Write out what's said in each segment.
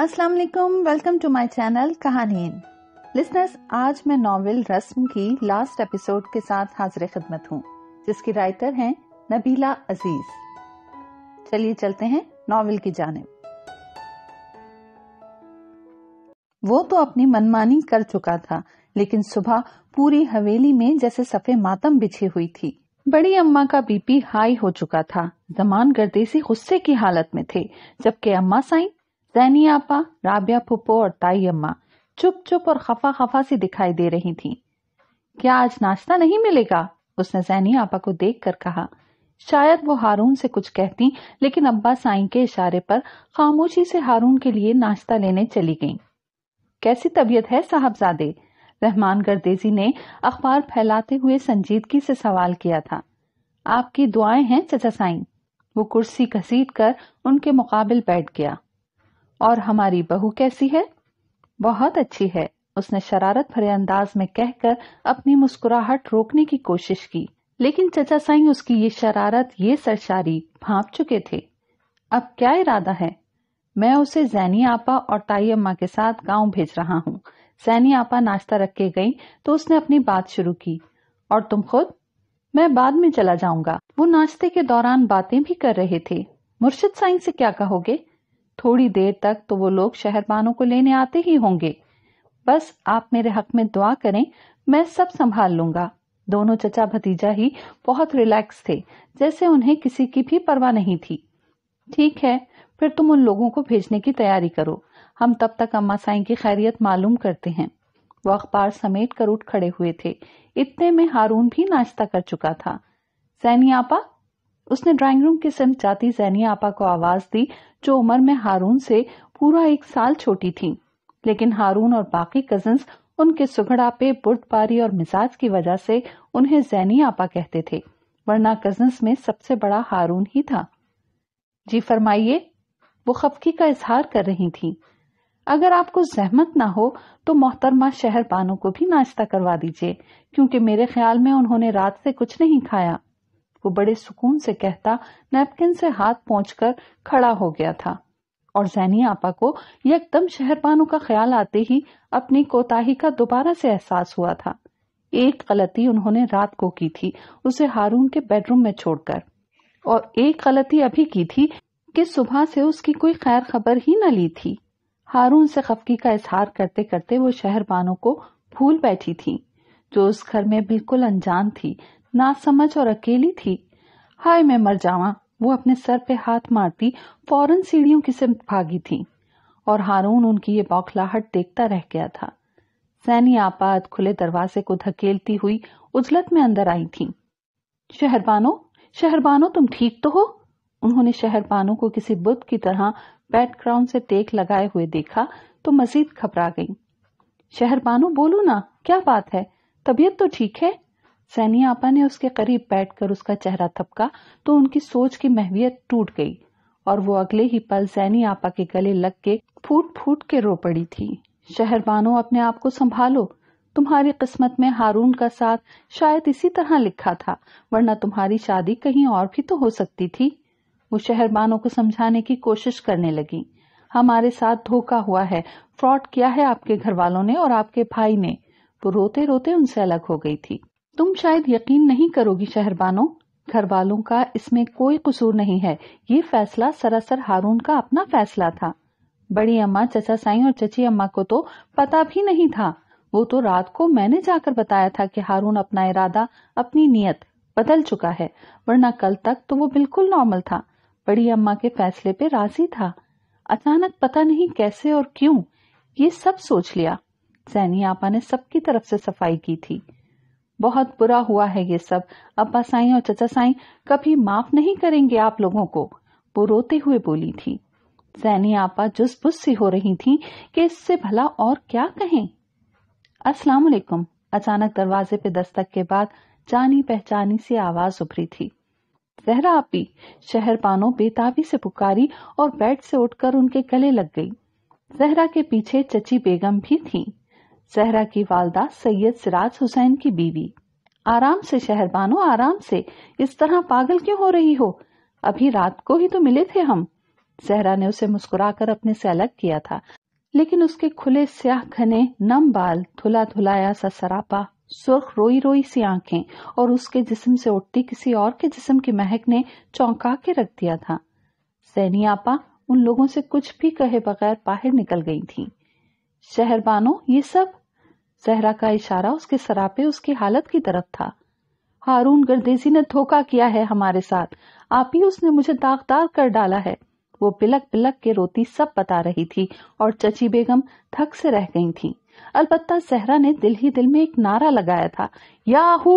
अस्सलाम वालेकुम welcome to my channel कहानीन लिसनर्स आज मैं नॉवेल रस्म की लास्ट एपिसोड के साथ हाजिर खिदमत हूँ जिसकी राइटर हैं नबीला अजीज चलिए चलते हैं नॉवेल की जानब वो तो अपनी मनमानी कर चुका था लेकिन सुबह पूरी हवेली में जैसे सफे मातम बिछी हुई थी बड़ी अम्मा का बीपी हाई हो चुका था जमान गर्देसी गुस्से की हालत में थे जबकि अम्मा साईं जैनी आपा राबिया फुप्पो और ताई अम्मा चुप चुप और खफा खफा सी दिखाई दे रही थीं। क्या आज नाश्ता नहीं मिलेगा उसने जैनी आपा को देख कर कहा शायद वो हारून से कुछ कहती लेकिन अब्बा साई के इशारे पर खामोशी से हारून के लिए नाश्ता लेने चली गईं। कैसी तबीयत है साहबजादे रहमान गर्देजी ने अखबार फैलाते हुए संजीदगी से सवाल किया था आपकी दुआएं हैं चचा साई वो कुर्सी घसीट कर उनके मुकाबिल बैठ गया और हमारी बहू कैसी है बहुत अच्छी है उसने शरारत भरे अंदाज में कहकर अपनी मुस्कुराहट रोकने की कोशिश की लेकिन चचा साई उसकी ये शरारत ये सरशारी भाप चुके थे अब क्या इरादा है मैं उसे जैनी आपा और ताई अम्मा के साथ गांव भेज रहा हूँ सैनी आपा नाश्ता रख के गई तो उसने अपनी बात शुरू की और तुम खुद मैं बाद में चला जाऊंगा वो नाश्ते के दौरान बातें भी कर रहे थे मुर्शिद साई से क्या कहोगे थोड़ी देर तक तो वो लोग शहरबानों को लेने आते ही होंगे बस आप मेरे हक में दुआ करें मैं सब संभाल लूंगा दोनों चचा भतीजा ही बहुत रिलैक्स थे जैसे उन्हें किसी की भी परवाह नहीं थी ठीक है फिर तुम उन लोगों को भेजने की तैयारी करो हम तब तक अम्मा साई की खैरियत मालूम करते हैं वो अखबार समेट कर उठ खड़े हुए थे इतने में हारून भी नाश्ता कर चुका था सैनी आपा उसने ड्राइंग रूम के जाती जैनिया आपा को आवाज दी जो उम्र में हारून से पूरा एक साल छोटी थी लेकिन हारून और बाकी कजन उनके सुघड़ापे बुर्दबारी और मिजाज की वजह से उन्हें जैनी आपा कहते थे वरना कजन्स में सबसे बड़ा हारून ही था जी फरमाइए वो खफकी का इजहार कर रही थी अगर आपको जहमत ना हो तो मोहतरमा शहर पानों को भी नाश्ता करवा दीजिए क्योंकि मेरे ख्याल में उन्होंने रात से कुछ नहीं खाया वो बड़े सुकून से कहता नैपकिन से हाथ पहुंचकर खड़ा हो गया था और जैनी आपा को यकदम शहरबानों का ख्याल आते ही अपनी कोताही का दोबारा से एहसास हुआ था एक गलती उन्होंने रात को की थी उसे हारून के बेडरूम में छोड़कर और एक गलती अभी की थी कि सुबह से उसकी कोई खैर खबर ही न ली थी हारून से खफकी का इजहार करते करते वो शहरबानों को भूल बैठी थी जो उस घर में बिल्कुल अनजान थी नासमझ और अकेली थी हाय मैं मर जावा वो अपने सर पे हाथ मारती फौरन सीढ़ियों की सिमत भागी थी और हारून उनकी ये बौखलाहट देखता रह गया था सैनी आपात खुले दरवाजे को धकेलती हुई उजलत में अंदर आई थी शहरबानो शहरबानो तुम ठीक तो हो उन्होंने शहरबानो को किसी बुद्ध की तरह बैकग्राउंड से टेक लगाए हुए देखा तो मजीद घबरा गई शहरबानो बोलो ना क्या बात है तबीयत तो ठीक है सैनी आपा ने उसके करीब बैठकर उसका चेहरा थपका तो उनकी सोच की महवियत टूट गई और वो अगले ही पल सैनी आपा के गले लग के फूट फूट के रो पड़ी थी शहरबानो अपने आप को संभालो तुम्हारी किस्मत में हारून का साथ शायद इसी तरह लिखा था वरना तुम्हारी शादी कहीं और भी तो हो सकती थी वो शहरबानों को समझाने की कोशिश करने लगी हमारे साथ धोखा हुआ है फ्रॉड किया है आपके घर वालों ने और आपके भाई ने वो रोते रोते उनसे अलग हो गई थी तुम शायद यकीन नहीं करोगी शहरबानों घर वालों का इसमें कोई कसूर नहीं है ये फैसला सरासर हारून का अपना फैसला था बड़ी अम्मा चचा साई और चची अम्मा को तो पता भी नहीं था वो तो रात को मैंने जाकर बताया था कि हारून अपना इरादा अपनी नीयत बदल चुका है वरना कल तक तो वो बिल्कुल नॉर्मल था बड़ी अम्मा के फैसले पे राजी था अचानक पता नहीं कैसे और क्यों ये सब सोच लिया सैनी आपा ने सबकी तरफ से सफाई की थी बहुत बुरा हुआ है ये सब अब्बा साई और चचा साई कभी माफ नहीं करेंगे आप लोगों को वो रोते हुए बोली थी सैनी आपा जुस बुस सी हो रही थी कि इससे भला और क्या कहें अस्सलाम वालेकुम अचानक दरवाजे पे दस्तक के बाद जानी पहचानी सी आवाज उभरी थी जहरा आपी शहर पानो बेताबी से पुकारी और बेड से उठकर उनके गले लग गई जहरा के पीछे चची बेगम भी थी जहरा की वालदा सैयद सिराज हुसैन की बीवी आराम से शहर बानो आराम से इस तरह पागल क्यों हो रही हो अभी रात को ही तो मिले थे हम जहरा ने उसे मुस्कुराकर अपने से अलग किया था लेकिन उसके खुले स्याह घने नम बाल धुला धुलाया सा सरापा सुर्ख रोई रोई सी आंखें और उसके जिस्म से उठती किसी और के जिस्म की महक ने चौंका के रख दिया था सैनियापा उन लोगों से कुछ भी कहे बगैर बाहर निकल गई थी शहरबानो ये सब जहरा का इशारा उसके सरापे उसकी हालत की तरफ था हारून गर्देसी ने धोखा किया है हमारे साथ आप ही उसने मुझे दागदार कर डाला है वो पिलक पिलक के रोती सब बता रही थी और चची बेगम थक से रह गई थी अलबत्ता सहरा ने दिल ही दिल में एक नारा लगाया था याहू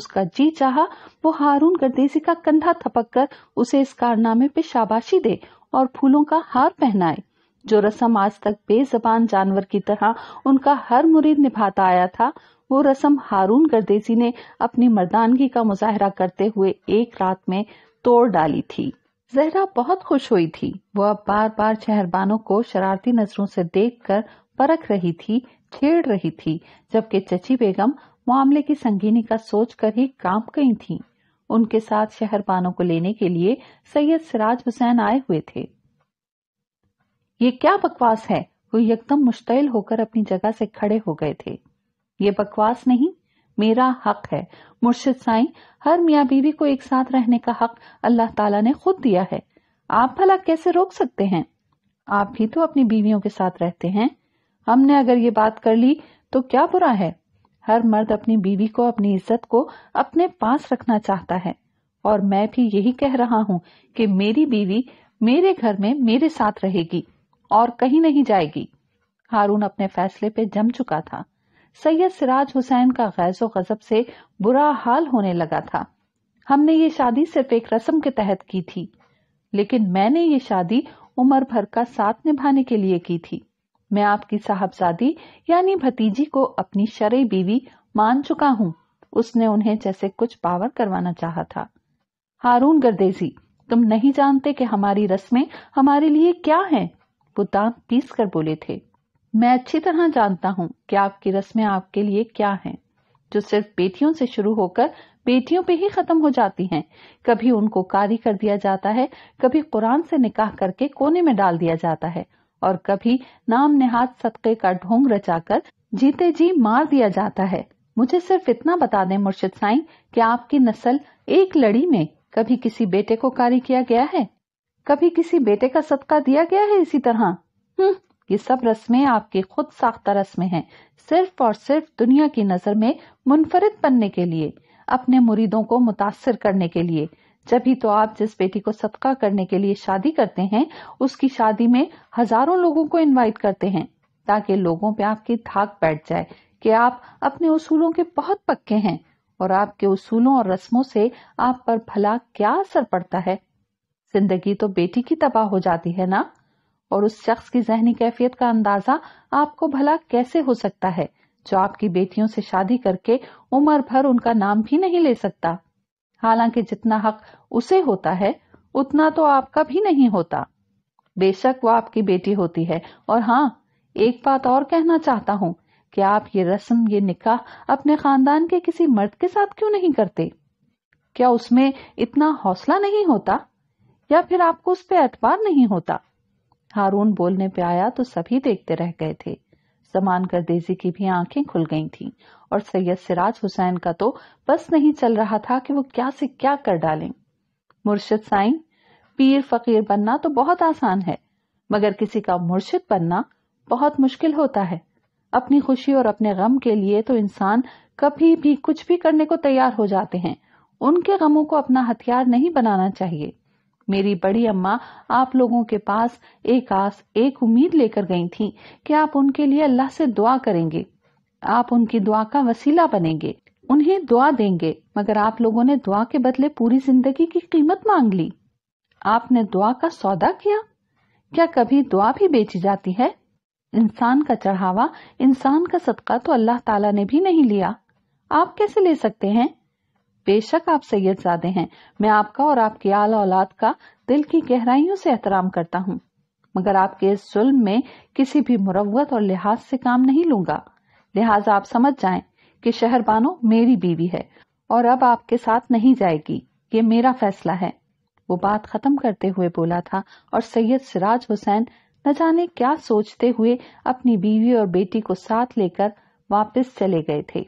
उसका जी चाहा वो हारून गर्देसी का कंधा थपक कर उसे इस कारनामे पे शाबाशी दे और फूलों का हार पहनाए जो रस्म आज तक बेजबान जानवर की तरह उनका हर मुरीद निभाता आया था वो रस्म हारून गर्देसी ने अपनी मर्दानगी का मुजाहरा करते हुए एक रात में तोड़ डाली थी जहरा बहुत खुश हुई थी वो अब बार बार शहरबानों को शरारती नजरों से देखकर परख रही थी छेड़ रही थी जबकि चची बेगम मामले की संगीनी का सोचकर ही कांप गई थी उनके साथ शहरबानों को लेने के लिए सैयद सिराज हुसैन आए हुए थे ये क्या बकवास है वो एकदम मुश्तल होकर अपनी जगह से खड़े हो गए थे ये बकवास नहीं मेरा हक है मुर्शिद साई हर मियाँ बीवी को एक साथ रहने का हक अल्लाह ताला ने खुद दिया है आप भला कैसे रोक सकते हैं आप भी तो अपनी बीवियों के साथ रहते हैं हमने अगर ये बात कर ली तो क्या बुरा है हर मर्द अपनी बीवी को अपनी इज्जत को अपने पास रखना चाहता है और मैं भी यही कह रहा हूँ कि मेरी बीवी मेरे घर में मेरे साथ रहेगी और कहीं नहीं जाएगी हारून अपने फैसले पे जम चुका था सैयद सिराज हुसैन का गैजो गजब से बुरा हाल होने लगा था हमने ये शादी सिर्फ एक रस्म के तहत की थी लेकिन मैंने ये शादी उम्र भर का साथ निभाने के लिए की थी मैं आपकी साहबजादी यानी भतीजी को अपनी शरे बीवी मान चुका हूँ उसने उन्हें जैसे कुछ पावर करवाना चाहा था हारून गर्देजी तुम नहीं जानते कि हमारी रस्में हमारे लिए क्या हैं। वो दांत पीस कर बोले थे मैं अच्छी तरह जानता हूँ कि आपकी रस्में आपके लिए क्या हैं, जो सिर्फ बेटियों से शुरू होकर बेटियों पे ही खत्म हो जाती हैं। कभी उनको कारी कर दिया जाता है कभी कुरान से निकाह करके कोने में डाल दिया जाता है और कभी नाम नेहाद सदके का ढोंग रचाकर जीते जी मार दिया जाता है मुझे सिर्फ इतना बता दें मुर्शिद साईं कि आपकी नस्ल एक लड़ी में कभी किसी बेटे को कारी किया गया है कभी किसी बेटे का सदका दिया गया है इसी तरह हम्म ये सब रस्में आपके खुद साख्ता रस्में हैं सिर्फ और सिर्फ दुनिया की नजर में मुनफरद बनने के लिए अपने मुरीदों को मुतासर करने के लिए जब ही तो आप जिस बेटी को सदका करने के लिए शादी करते हैं उसकी शादी में हजारों लोगों को इनवाइट करते हैं ताकि लोगों पे आपकी धाक बैठ जाए कि आप अपने उसूलों के बहुत पक्के हैं और आपके उसूलों और रस्मों से आप पर भला क्या असर पड़ता है जिंदगी तो बेटी की तबाह हो जाती है ना और उस शख्स की जहनी कैफियत का अंदाजा आपको भला कैसे हो सकता है जो आपकी बेटियों से शादी करके उम्र भर उनका नाम भी नहीं ले सकता हालांकि जितना हक उसे होता है उतना तो आपका भी नहीं होता बेशक वो आपकी बेटी होती है और हाँ एक बात और कहना चाहता हूँ कि आप ये रस्म ये निकाह अपने खानदान के किसी मर्द के साथ क्यों नहीं करते क्या उसमें इतना हौसला नहीं होता या फिर आपको उस पर एतबार नहीं होता हारून बोलने पे आया तो सभी देखते रह गए थे समान करदेजी की भी आंखें खुल गई थीं और सैयद सिराज हुसैन का तो बस नहीं चल रहा था कि वो क्या से क्या कर डालें मुर्शिद साईं पीर फकीर बनना तो बहुत आसान है मगर किसी का मुर्शिद बनना बहुत मुश्किल होता है अपनी खुशी और अपने गम के लिए तो इंसान कभी भी कुछ भी करने को तैयार हो जाते हैं उनके गमों को अपना हथियार नहीं बनाना चाहिए मेरी बड़ी अम्मा आप लोगों के पास एक आस एक उम्मीद लेकर गई थी कि आप उनके लिए अल्लाह से दुआ करेंगे आप उनकी दुआ का वसीला बनेंगे उन्हें दुआ देंगे मगर आप लोगों ने दुआ के बदले पूरी जिंदगी की कीमत मांग ली आपने दुआ का सौदा किया क्या कभी दुआ भी बेची जाती है इंसान का चढ़ावा इंसान का सदका तो अल्लाह ताला ने भी नहीं लिया आप कैसे ले सकते हैं बेशक आप सैयद जादे हैं मैं आपका और आपकी आला औलाद का दिल की गहराइयों से एहतराम करता हूँ मगर आपके इस जुल्म में किसी भी मुरवत और लिहाज से काम नहीं लूंगा लिहाजा आप समझ जाए कि शहर बानो मेरी बीवी है और अब आपके साथ नहीं जाएगी ये मेरा फैसला है वो बात खत्म करते हुए बोला था और सैयद सिराज हुसैन न जाने क्या सोचते हुए अपनी बीवी और बेटी को साथ लेकर वापस चले गए थे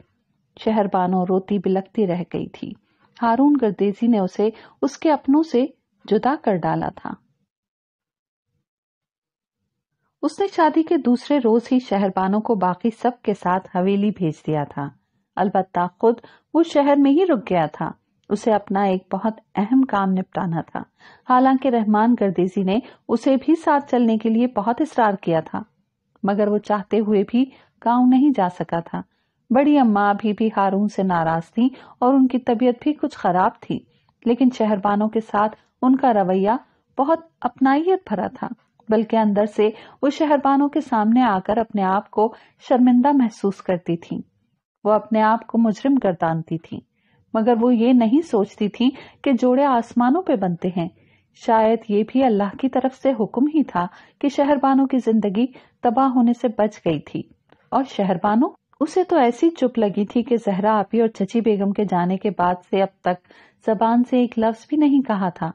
शहरबानों रोती बिलकती रह गई थी हारून गर्देजी ने उसे उसके अपनों से जुदा कर डाला था उसने शादी के दूसरे रोज ही शहरबानों को बाकी सब के साथ हवेली भेज दिया था अलबत्ता खुद वो शहर में ही रुक गया था उसे अपना एक बहुत अहम काम निपटाना था हालांकि रहमान गर्देजी ने उसे भी साथ चलने के लिए बहुत इसरार किया था मगर वो चाहते हुए भी गांव नहीं जा सका था बड़ी अम्मा अभी भी हारून से नाराज थी और उनकी तबीयत भी कुछ खराब थी लेकिन शहरबानों के साथ उनका रवैया बहुत अपनाइत भरा था बल्कि अंदर से वो शहरबानों के सामने आकर अपने आप को शर्मिंदा महसूस करती थी वो अपने आप को मुजरिम गर्दानती थी मगर वो ये नहीं सोचती थी कि जोड़े आसमानों पे बनते हैं शायद ये भी अल्लाह की तरफ से हुक्म ही था कि शहरबानों की जिंदगी तबाह होने से बच गई थी और शहरबानों उसे तो ऐसी चुप लगी थी कि जहरा आपी और चची बेगम के जाने के बाद से अब तक जबान से एक लफ्ज भी नहीं कहा था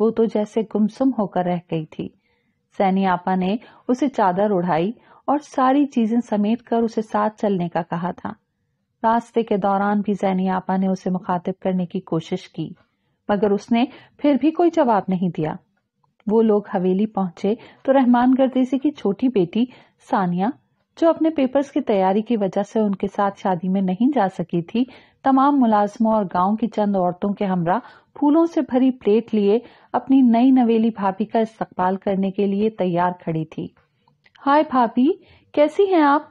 वो तो जैसे गुमसुम होकर रह गई थी सैनी आपा ने उसे चादर उड़ाई और सारी चीजें समेट कर उसे साथ चलने का कहा था रास्ते के दौरान भी जैनी आपा ने उसे मुखातिब करने की कोशिश की मगर उसने फिर भी कोई जवाब नहीं दिया वो लोग हवेली पहुंचे तो रहमान गर्देसी की छोटी बेटी सानिया जो अपने पेपर्स की तैयारी की वजह से उनके साथ शादी में नहीं जा सकी थी तमाम मुलाजमों और गांव की चंद औरतों के हमरा फूलों से भरी प्लेट लिए अपनी नई नवेली भाभी का इस्तकबाल करने के लिए तैयार खड़ी थी हाय भाभी कैसी हैं आप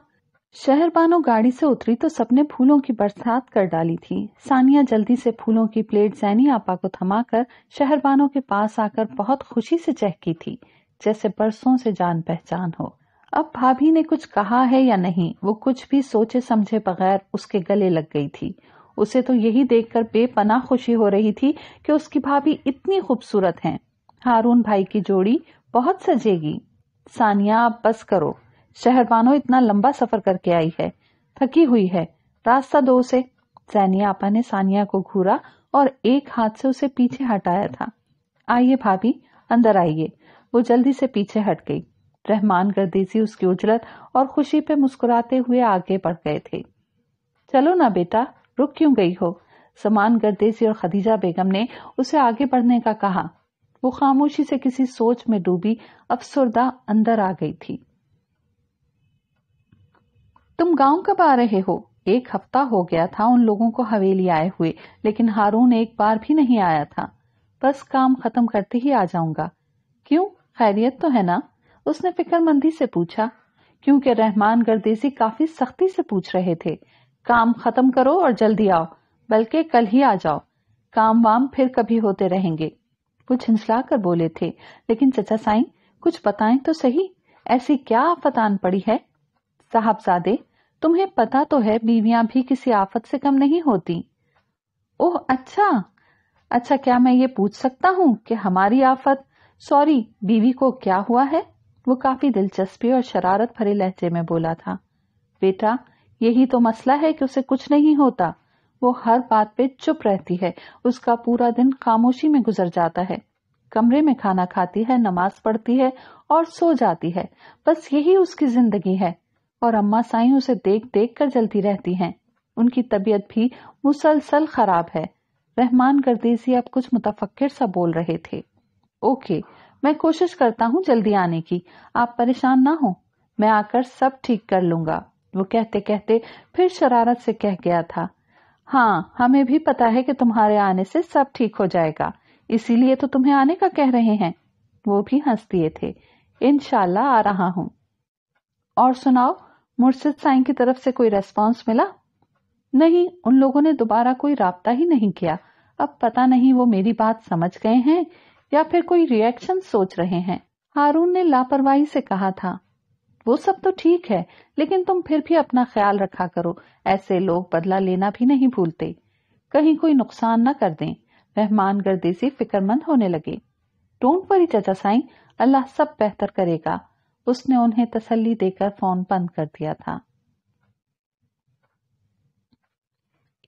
शहर बानो गाड़ी से उतरी तो सबने फूलों की बरसात कर डाली थी सानिया जल्दी से फूलों की प्लेट जैनी आपा को थमाकर शहर के पास आकर बहुत खुशी से चहकी थी जैसे बरसों से जान पहचान हो अब भाभी ने कुछ कहा है या नहीं वो कुछ भी सोचे समझे बगैर उसके गले लग गई थी उसे तो यही देखकर बेपनाह खुशी हो रही थी कि उसकी भाभी इतनी खूबसूरत हैं हारून भाई की जोड़ी बहुत सजेगी सानिया आप बस करो शहरबानो इतना लंबा सफर करके आई है थकी हुई है रास्ता दो से सैनिया आपा ने सानिया को घूरा और एक हाथ से उसे पीछे हटाया था आइए भाभी अंदर आइए वो जल्दी से पीछे हट गई रहमान गर्दीसी उसकी उजरत और खुशी पे मुस्कुराते हुए आगे बढ़ गए थे चलो ना बेटा रुक क्यों गई हो समान गर्देसी और खदीजा बेगम ने उसे आगे बढ़ने का कहा वो खामोशी से किसी सोच में डूबी अफसरदा अंदर आ गई थी तुम गांव कब आ रहे हो एक हफ्ता हो गया था उन लोगों को हवेली आए हुए लेकिन हारून एक बार भी नहीं आया था बस काम खत्म करते ही आ जाऊंगा क्यों खैरियत तो है ना उसने फिक्रमंदी से पूछा क्योंकि रहमान गर्देसी काफी सख्ती से पूछ रहे थे काम खत्म करो और जल्दी आओ बल्कि कल ही आ जाओ काम वाम फिर कभी होते रहेंगे वो हिंसला कर बोले थे लेकिन चचा साई कुछ बताएं तो सही ऐसी क्या आफत आन पड़ी है साहबजादे तुम्हें पता तो है बीवियां भी किसी आफत से कम नहीं होती ओह अच्छा अच्छा क्या मैं ये पूछ सकता हूँ कि हमारी आफत सॉरी बीवी को क्या हुआ है वो काफी दिलचस्पी और शरारत भरे लहजे में बोला था बेटा यही तो मसला है कि उसे कुछ नहीं होता वो हर बात पे चुप रहती है उसका पूरा दिन खामोशी में गुजर जाता है कमरे में खाना खाती है नमाज पढ़ती है और सो जाती है बस यही उसकी जिंदगी है और अम्मा साई उसे देख देख कर जलती रहती हैं। उनकी तबीयत भी मुसलसल खराब है रहमान गर्देजी अब कुछ मुतफक्र सा बोल रहे थे ओके मैं कोशिश करता हूँ जल्दी आने की आप परेशान ना हो मैं आकर सब ठीक कर लूंगा वो कहते कहते फिर शरारत से कह गया था हाँ हमें भी पता है कि तुम्हारे आने से सब ठीक हो जाएगा इसीलिए तो तुम्हें आने का कह रहे हैं वो भी हंस दिए थे इनशाला आ रहा हूँ और सुनाओ मुर्शिद साई की तरफ से कोई रेस्पॉन्स मिला नहीं उन लोगों ने दोबारा कोई रहा ही नहीं किया अब पता नहीं वो मेरी बात समझ गए हैं या फिर कोई रिएक्शन सोच रहे हैं हारून ने लापरवाही से कहा था वो सब तो ठीक है लेकिन तुम फिर भी अपना ख्याल रखा करो ऐसे लोग बदला लेना भी नहीं भूलते कहीं कोई नुकसान न कर दें मेहमान गर्दी से फिक्रमंद होने लगे डोंट वरी चाचा साई अल्लाह सब बेहतर करेगा उसने उन्हें तसल्ली देकर फोन बंद कर दिया था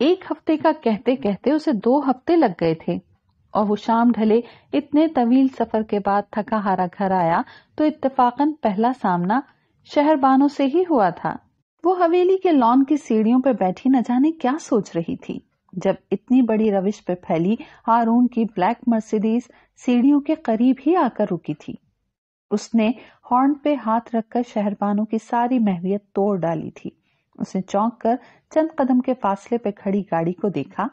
एक हफ्ते का कहते कहते उसे दो हफ्ते लग गए थे और वो शाम ढले इतने तवील सफर के बाद थका हारा घर आया तो इतफाकन पहला सामना शहरबानों से ही हुआ था वो हवेली के लॉन की सीढ़ियों पर बैठी न जाने क्या सोच रही थी जब इतनी बड़ी रविश पर फैली हारून की ब्लैक मर्सिडीज सीढ़ियों के करीब ही आकर रुकी थी उसने हॉर्न पे हाथ रखकर शहरबानों की सारी महवियत तोड़ डाली थी उसने चौंक कर चंद कदम के फासले पे खड़ी गाड़ी को देखा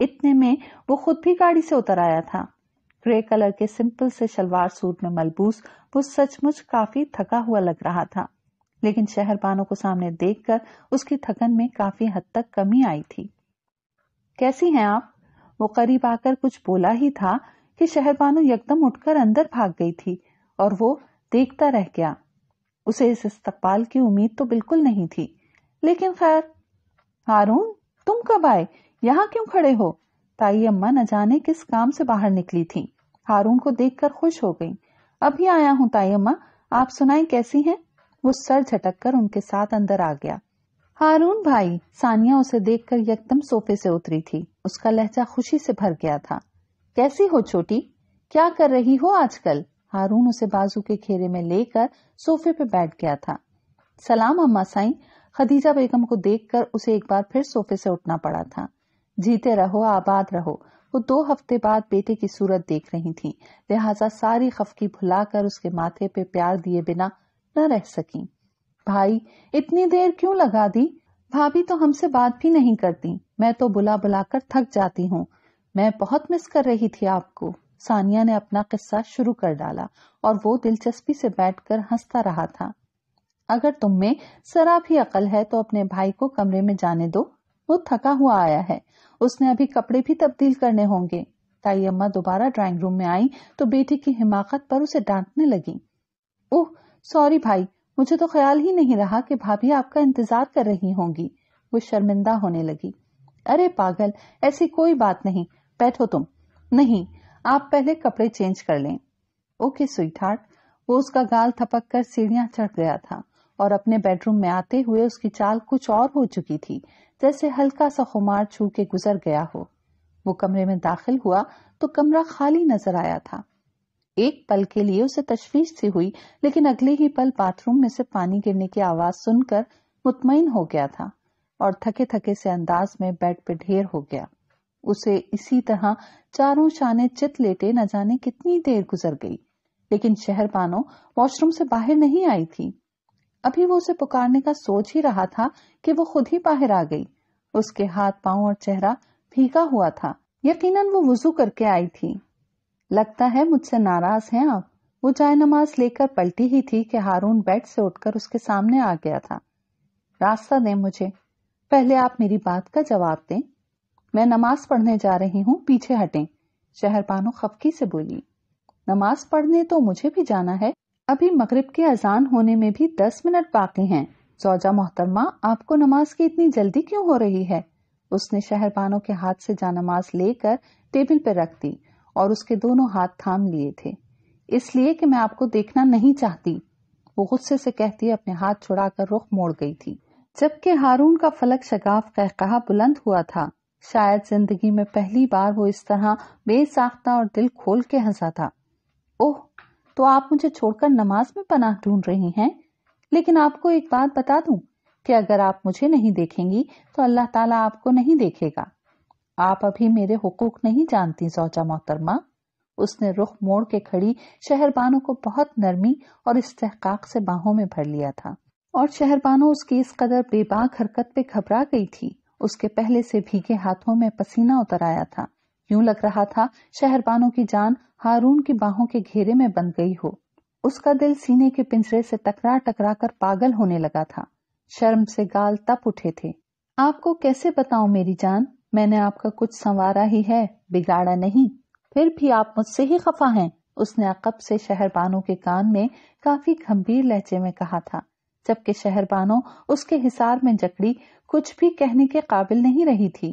इतने में वो खुद भी गाड़ी से उतर आया था ग्रे कलर के सिंपल से शलवार सूट में मलबूस वो सचमुच काफी थका हुआ लग रहा था लेकिन शहरबानों को सामने देखकर उसकी थकन में काफी हद तक कमी आई थी कैसी हैं आप वो करीब आकर कुछ बोला ही था कि शहरबानो यकदम उठकर अंदर भाग गई थी और वो देखता रह गया उसे इस इस्तकबाल की उम्मीद तो बिल्कुल नहीं थी लेकिन खैर हारून तुम कब आए यहाँ क्यों खड़े हो ताई अम्मा न जाने किस काम से बाहर निकली थी हारून को देखकर खुश हो गई अभी आया हूँ ताई अम्मा आप सुनाए कैसी हैं वो सर झटक कर उनके साथ अंदर आ गया हारून भाई सानिया उसे देखकर एकदम सोफे से उतरी थी उसका लहजा खुशी से भर गया था कैसी हो छोटी क्या कर रही हो आजकल हारून उसे बाजू के खेरे में लेकर सोफे पे बैठ गया था सलाम अम्मा साई खदीजा बेगम को देखकर उसे एक बार फिर सोफे से उठना पड़ा था जीते रहो आबाद रहो वो दो हफ्ते बाद बेटे की सूरत देख रही थी लिहाजा सारी खफकी भुलाकर उसके माथे पे प्यार दिए बिना न रह सकी भाई इतनी देर क्यों लगा दी भाभी तो हमसे बात भी नहीं करती मैं तो बुला बुलाकर थक जाती हूँ मैं बहुत मिस कर रही थी आपको सानिया ने अपना किस्सा शुरू कर डाला और वो दिलचस्पी से बैठकर हंसता रहा था अगर तुम में जरा भी अकल है तो अपने भाई को कमरे में जाने दो वो थका हुआ आया है उसने अभी कपड़े भी तब्दील करने होंगे ताई अम्मा दोबारा ड्राइंग रूम में आई तो बेटी की हिमाकत पर उसे डांटने लगी ओह सॉरी भाई मुझे तो ख्याल ही नहीं रहा कि भाभी आपका इंतजार कर रही होंगी वो शर्मिंदा होने लगी अरे पागल ऐसी कोई बात नहीं बैठो तुम नहीं आप पहले कपड़े चेंज कर लें ओके स्वीट हार्ट वो उसका गाल थपक कर सीढ़ियां चढ़ गया था और अपने बेडरूम में आते हुए उसकी चाल कुछ और हो चुकी थी जैसे हल्का सा खुमार छू के गुजर गया हो वो कमरे में दाखिल हुआ तो कमरा खाली नजर आया था एक पल के लिए उसे तशवीश सी हुई लेकिन अगले ही पल बाथरूम में से पानी गिरने की आवाज सुनकर मुतमिन हो गया था और थके थके से अंदाज में बेड पे ढेर हो गया उसे इसी तरह चारों शाने चित लेटे न जाने कितनी देर गुजर गई लेकिन शहर बानो वॉशरूम से बाहर नहीं आई थी अभी वो उसे पुकारने का सोच ही रहा था कि वो खुद ही बाहर आ गई उसके हाथ पांव और चेहरा फीका हुआ था यकीनन वो वजू करके आई थी लगता है मुझसे नाराज हैं आप वो चाय नमाज लेकर पलटी ही थी कि हारून बेड से उठकर उसके सामने आ गया था रास्ता दें मुझे पहले आप मेरी बात का जवाब दें मैं नमाज पढ़ने जा रही हूँ पीछे हटें शहर पानो खफकी से बोली नमाज पढ़ने तो मुझे भी जाना है अभी मगरिब के अजान होने में भी दस मिनट बाकी हैं जौजा मोहतरमा आपको नमाज की इतनी जल्दी क्यों हो रही है उसने शहरबानों के हाथ से जानमाज लेकर टेबल पर रख दी और उसके दोनों हाथ थाम लिए थे इसलिए कि मैं आपको देखना नहीं चाहती वो गुस्से से कहती अपने हाथ छुड़ाकर रुख मोड़ गई थी जबकि हारून का फलक शगाफ कहा बुलंद हुआ था शायद जिंदगी में पहली बार वो इस तरह बेसाख्ता और दिल खोल के हंसा था ओह तो आप मुझे छोड़कर नमाज में पनाह ढूंढ रही हैं लेकिन आपको एक बात बता दूं कि अगर आप मुझे नहीं देखेंगी तो अल्लाह ताला आपको नहीं देखेगा आप अभी मेरे हुकूक नहीं जानती सौजा मोहतरमा उसने रुख मोड़ के खड़ी शहरबानों को बहुत नरमी और इस्तेकाक से बाहों में भर लिया था और शहरबानो उसकी इस कदर बेबाक हरकत पे घबरा गई थी उसके पहले से भीगे हाथों में पसीना उतर आया था यूं लग रहा था शहरबानों की जान हारून की बाहों के घेरे में बंध गई हो उसका दिल सीने के पिंजरे से टकरा टकरा कर पागल होने लगा था शर्म से गाल तप उठे थे आपको कैसे बताऊं मेरी जान मैंने आपका कुछ संवारा ही है बिगाड़ा नहीं फिर भी आप मुझसे ही खफा हैं उसने अकब से शहरबानों के कान में काफी गंभीर लहजे में कहा था जबकि शहरबानों उसके हिसार में जकड़ी कुछ भी कहने के काबिल नहीं रही थी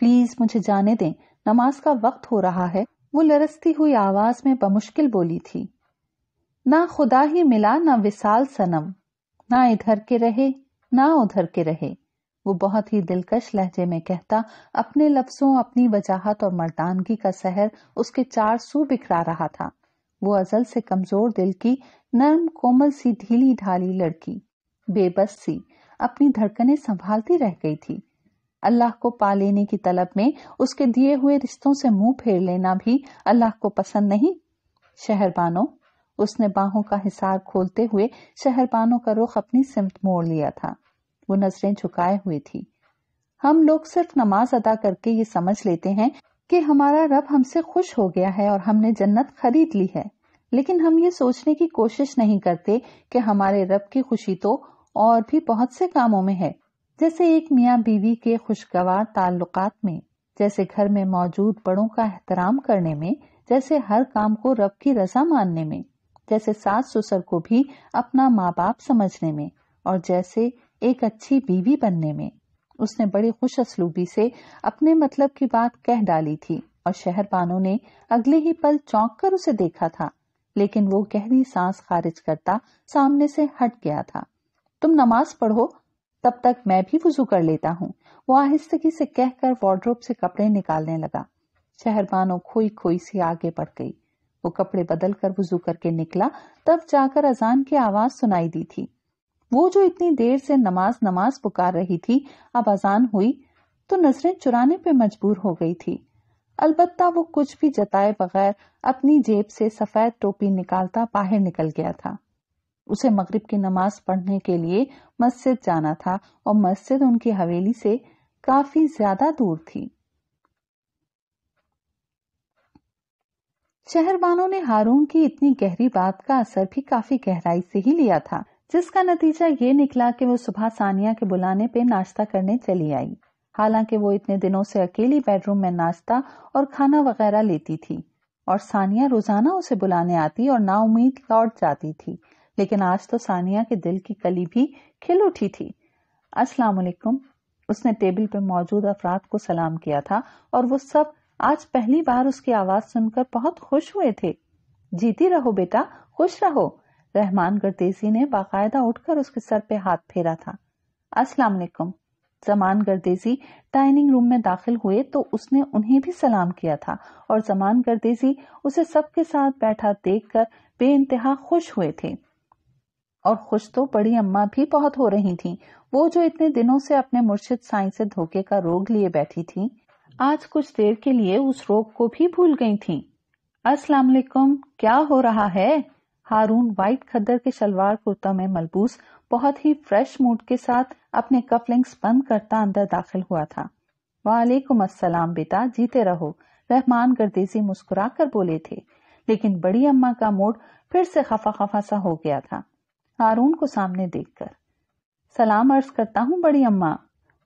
प्लीज मुझे जाने दें नमाज का वक्त हो रहा है वो लरसती हुई आवाज में बमुश्किल बोली थी ना खुदा ही मिला ना विशाल सनम ना इधर के रहे ना उधर के रहे वो बहुत ही दिलकश लहजे में कहता अपने लफ्सों अपनी वजाहत और मर्दानगी का सहर उसके चार सू बिखरा रहा था वो अजल से कमजोर दिल की नरम कोमल सी ढीली ढाली लड़की बेबस सी अपनी धड़कने संभालती रह गई थी अल्लाह को पा लेने की तलब में उसके दिए हुए रिश्तों से मुंह फेर लेना भी अल्लाह को पसंद नहीं शहरबानो उसने बाहों का हिसार खोलते हुए शहरबानों का रुख अपनी सिमत मोड़ लिया था वो नजरें झुकाए हुए थी हम लोग सिर्फ नमाज अदा करके ये समझ लेते हैं कि हमारा रब हमसे खुश हो गया है और हमने जन्नत खरीद ली है लेकिन हम ये सोचने की कोशिश नहीं करते कि हमारे रब की खुशी तो और भी बहुत से कामों में है जैसे एक मियाँ बीवी के खुशगवार ताल्लुकात में जैसे घर में मौजूद बड़ों का एहतराम करने में जैसे हर काम को रब की रजा मानने में जैसे सास ससुर को भी अपना माँ बाप समझने में और जैसे एक अच्छी बीवी बनने में उसने बड़ी खुश असलूबी से अपने मतलब की बात कह डाली थी और शहर बानों ने अगले ही पल चौंक कर उसे देखा था लेकिन वो गहरी सांस खारिज करता सामने से हट गया था तुम नमाज पढ़ो तब तक मैं भी वजू कर लेता हूँ वो आहिस्तगी से कहकर वार्ड्रोब से कपड़े निकालने लगा शहरबानो खोई खोई सी आगे बढ़ गई वो कपड़े बदल कर वजू करके निकला तब जाकर अजान की आवाज सुनाई दी थी वो जो इतनी देर से नमाज नमाज पुकार रही थी अब अजान हुई तो नजरें चुराने पे मजबूर हो गई थी अलबत्ता वो कुछ भी जताए बगैर अपनी जेब से सफेद टोपी निकालता बाहर निकल गया था उसे मगरिब की नमाज पढ़ने के लिए मस्जिद जाना था और मस्जिद उनकी हवेली से काफी ज्यादा दूर थी शहरबानों ने हारून की इतनी गहरी बात का असर भी काफी गहराई से ही लिया था जिसका नतीजा ये निकला कि वो सुबह सानिया के बुलाने पे नाश्ता करने चली आई हालांकि वो इतने दिनों से अकेली बेडरूम में नाश्ता और खाना वगैरह लेती थी और सानिया रोजाना उसे बुलाने आती और नाउमीद लौट जाती थी लेकिन आज तो सानिया के दिल की कली भी खिल उठी थी अस्सलाम वालेकुम उसने टेबल पर मौजूद अफराद को सलाम किया था और वो सब आज पहली बार उसकी आवाज सुनकर बहुत खुश हुए थे जीती रहो बेटा खुश रहो रहमान गर्देजी ने बाकायदा उठकर उसके सर पे हाथ फेरा था अस्सलाम वालेकुम जमान गर्देजी डाइनिंग रूम में दाखिल हुए तो उसने उन्हें भी सलाम किया था और जमान गर्देजी उसे सबके साथ बैठा देखकर बेइंतहा खुश हुए थे और खुश तो बड़ी अम्मा भी बहुत हो रही थीं, वो जो इतने दिनों से अपने मुर्शिद साई से धोखे का रोग लिए बैठी थी आज कुछ देर के लिए उस रोग को भी भूल गई थी असलाम क्या हो रहा है हारून व्हाइट खद्दर के शलवार कुर्ता में मलबूस बहुत ही फ्रेश मूड के साथ अपने कफलिंग्स बंद करता अंदर दाखिल हुआ था वालेकुम असलम बेटा जीते रहो रहमान गर्देजी मुस्कुरा कर बोले थे लेकिन बड़ी अम्मा का मूड फिर से खफा खफा सा हो गया था हारून को सामने देखकर सलाम अर्ज करता हूँ बड़ी अम्मा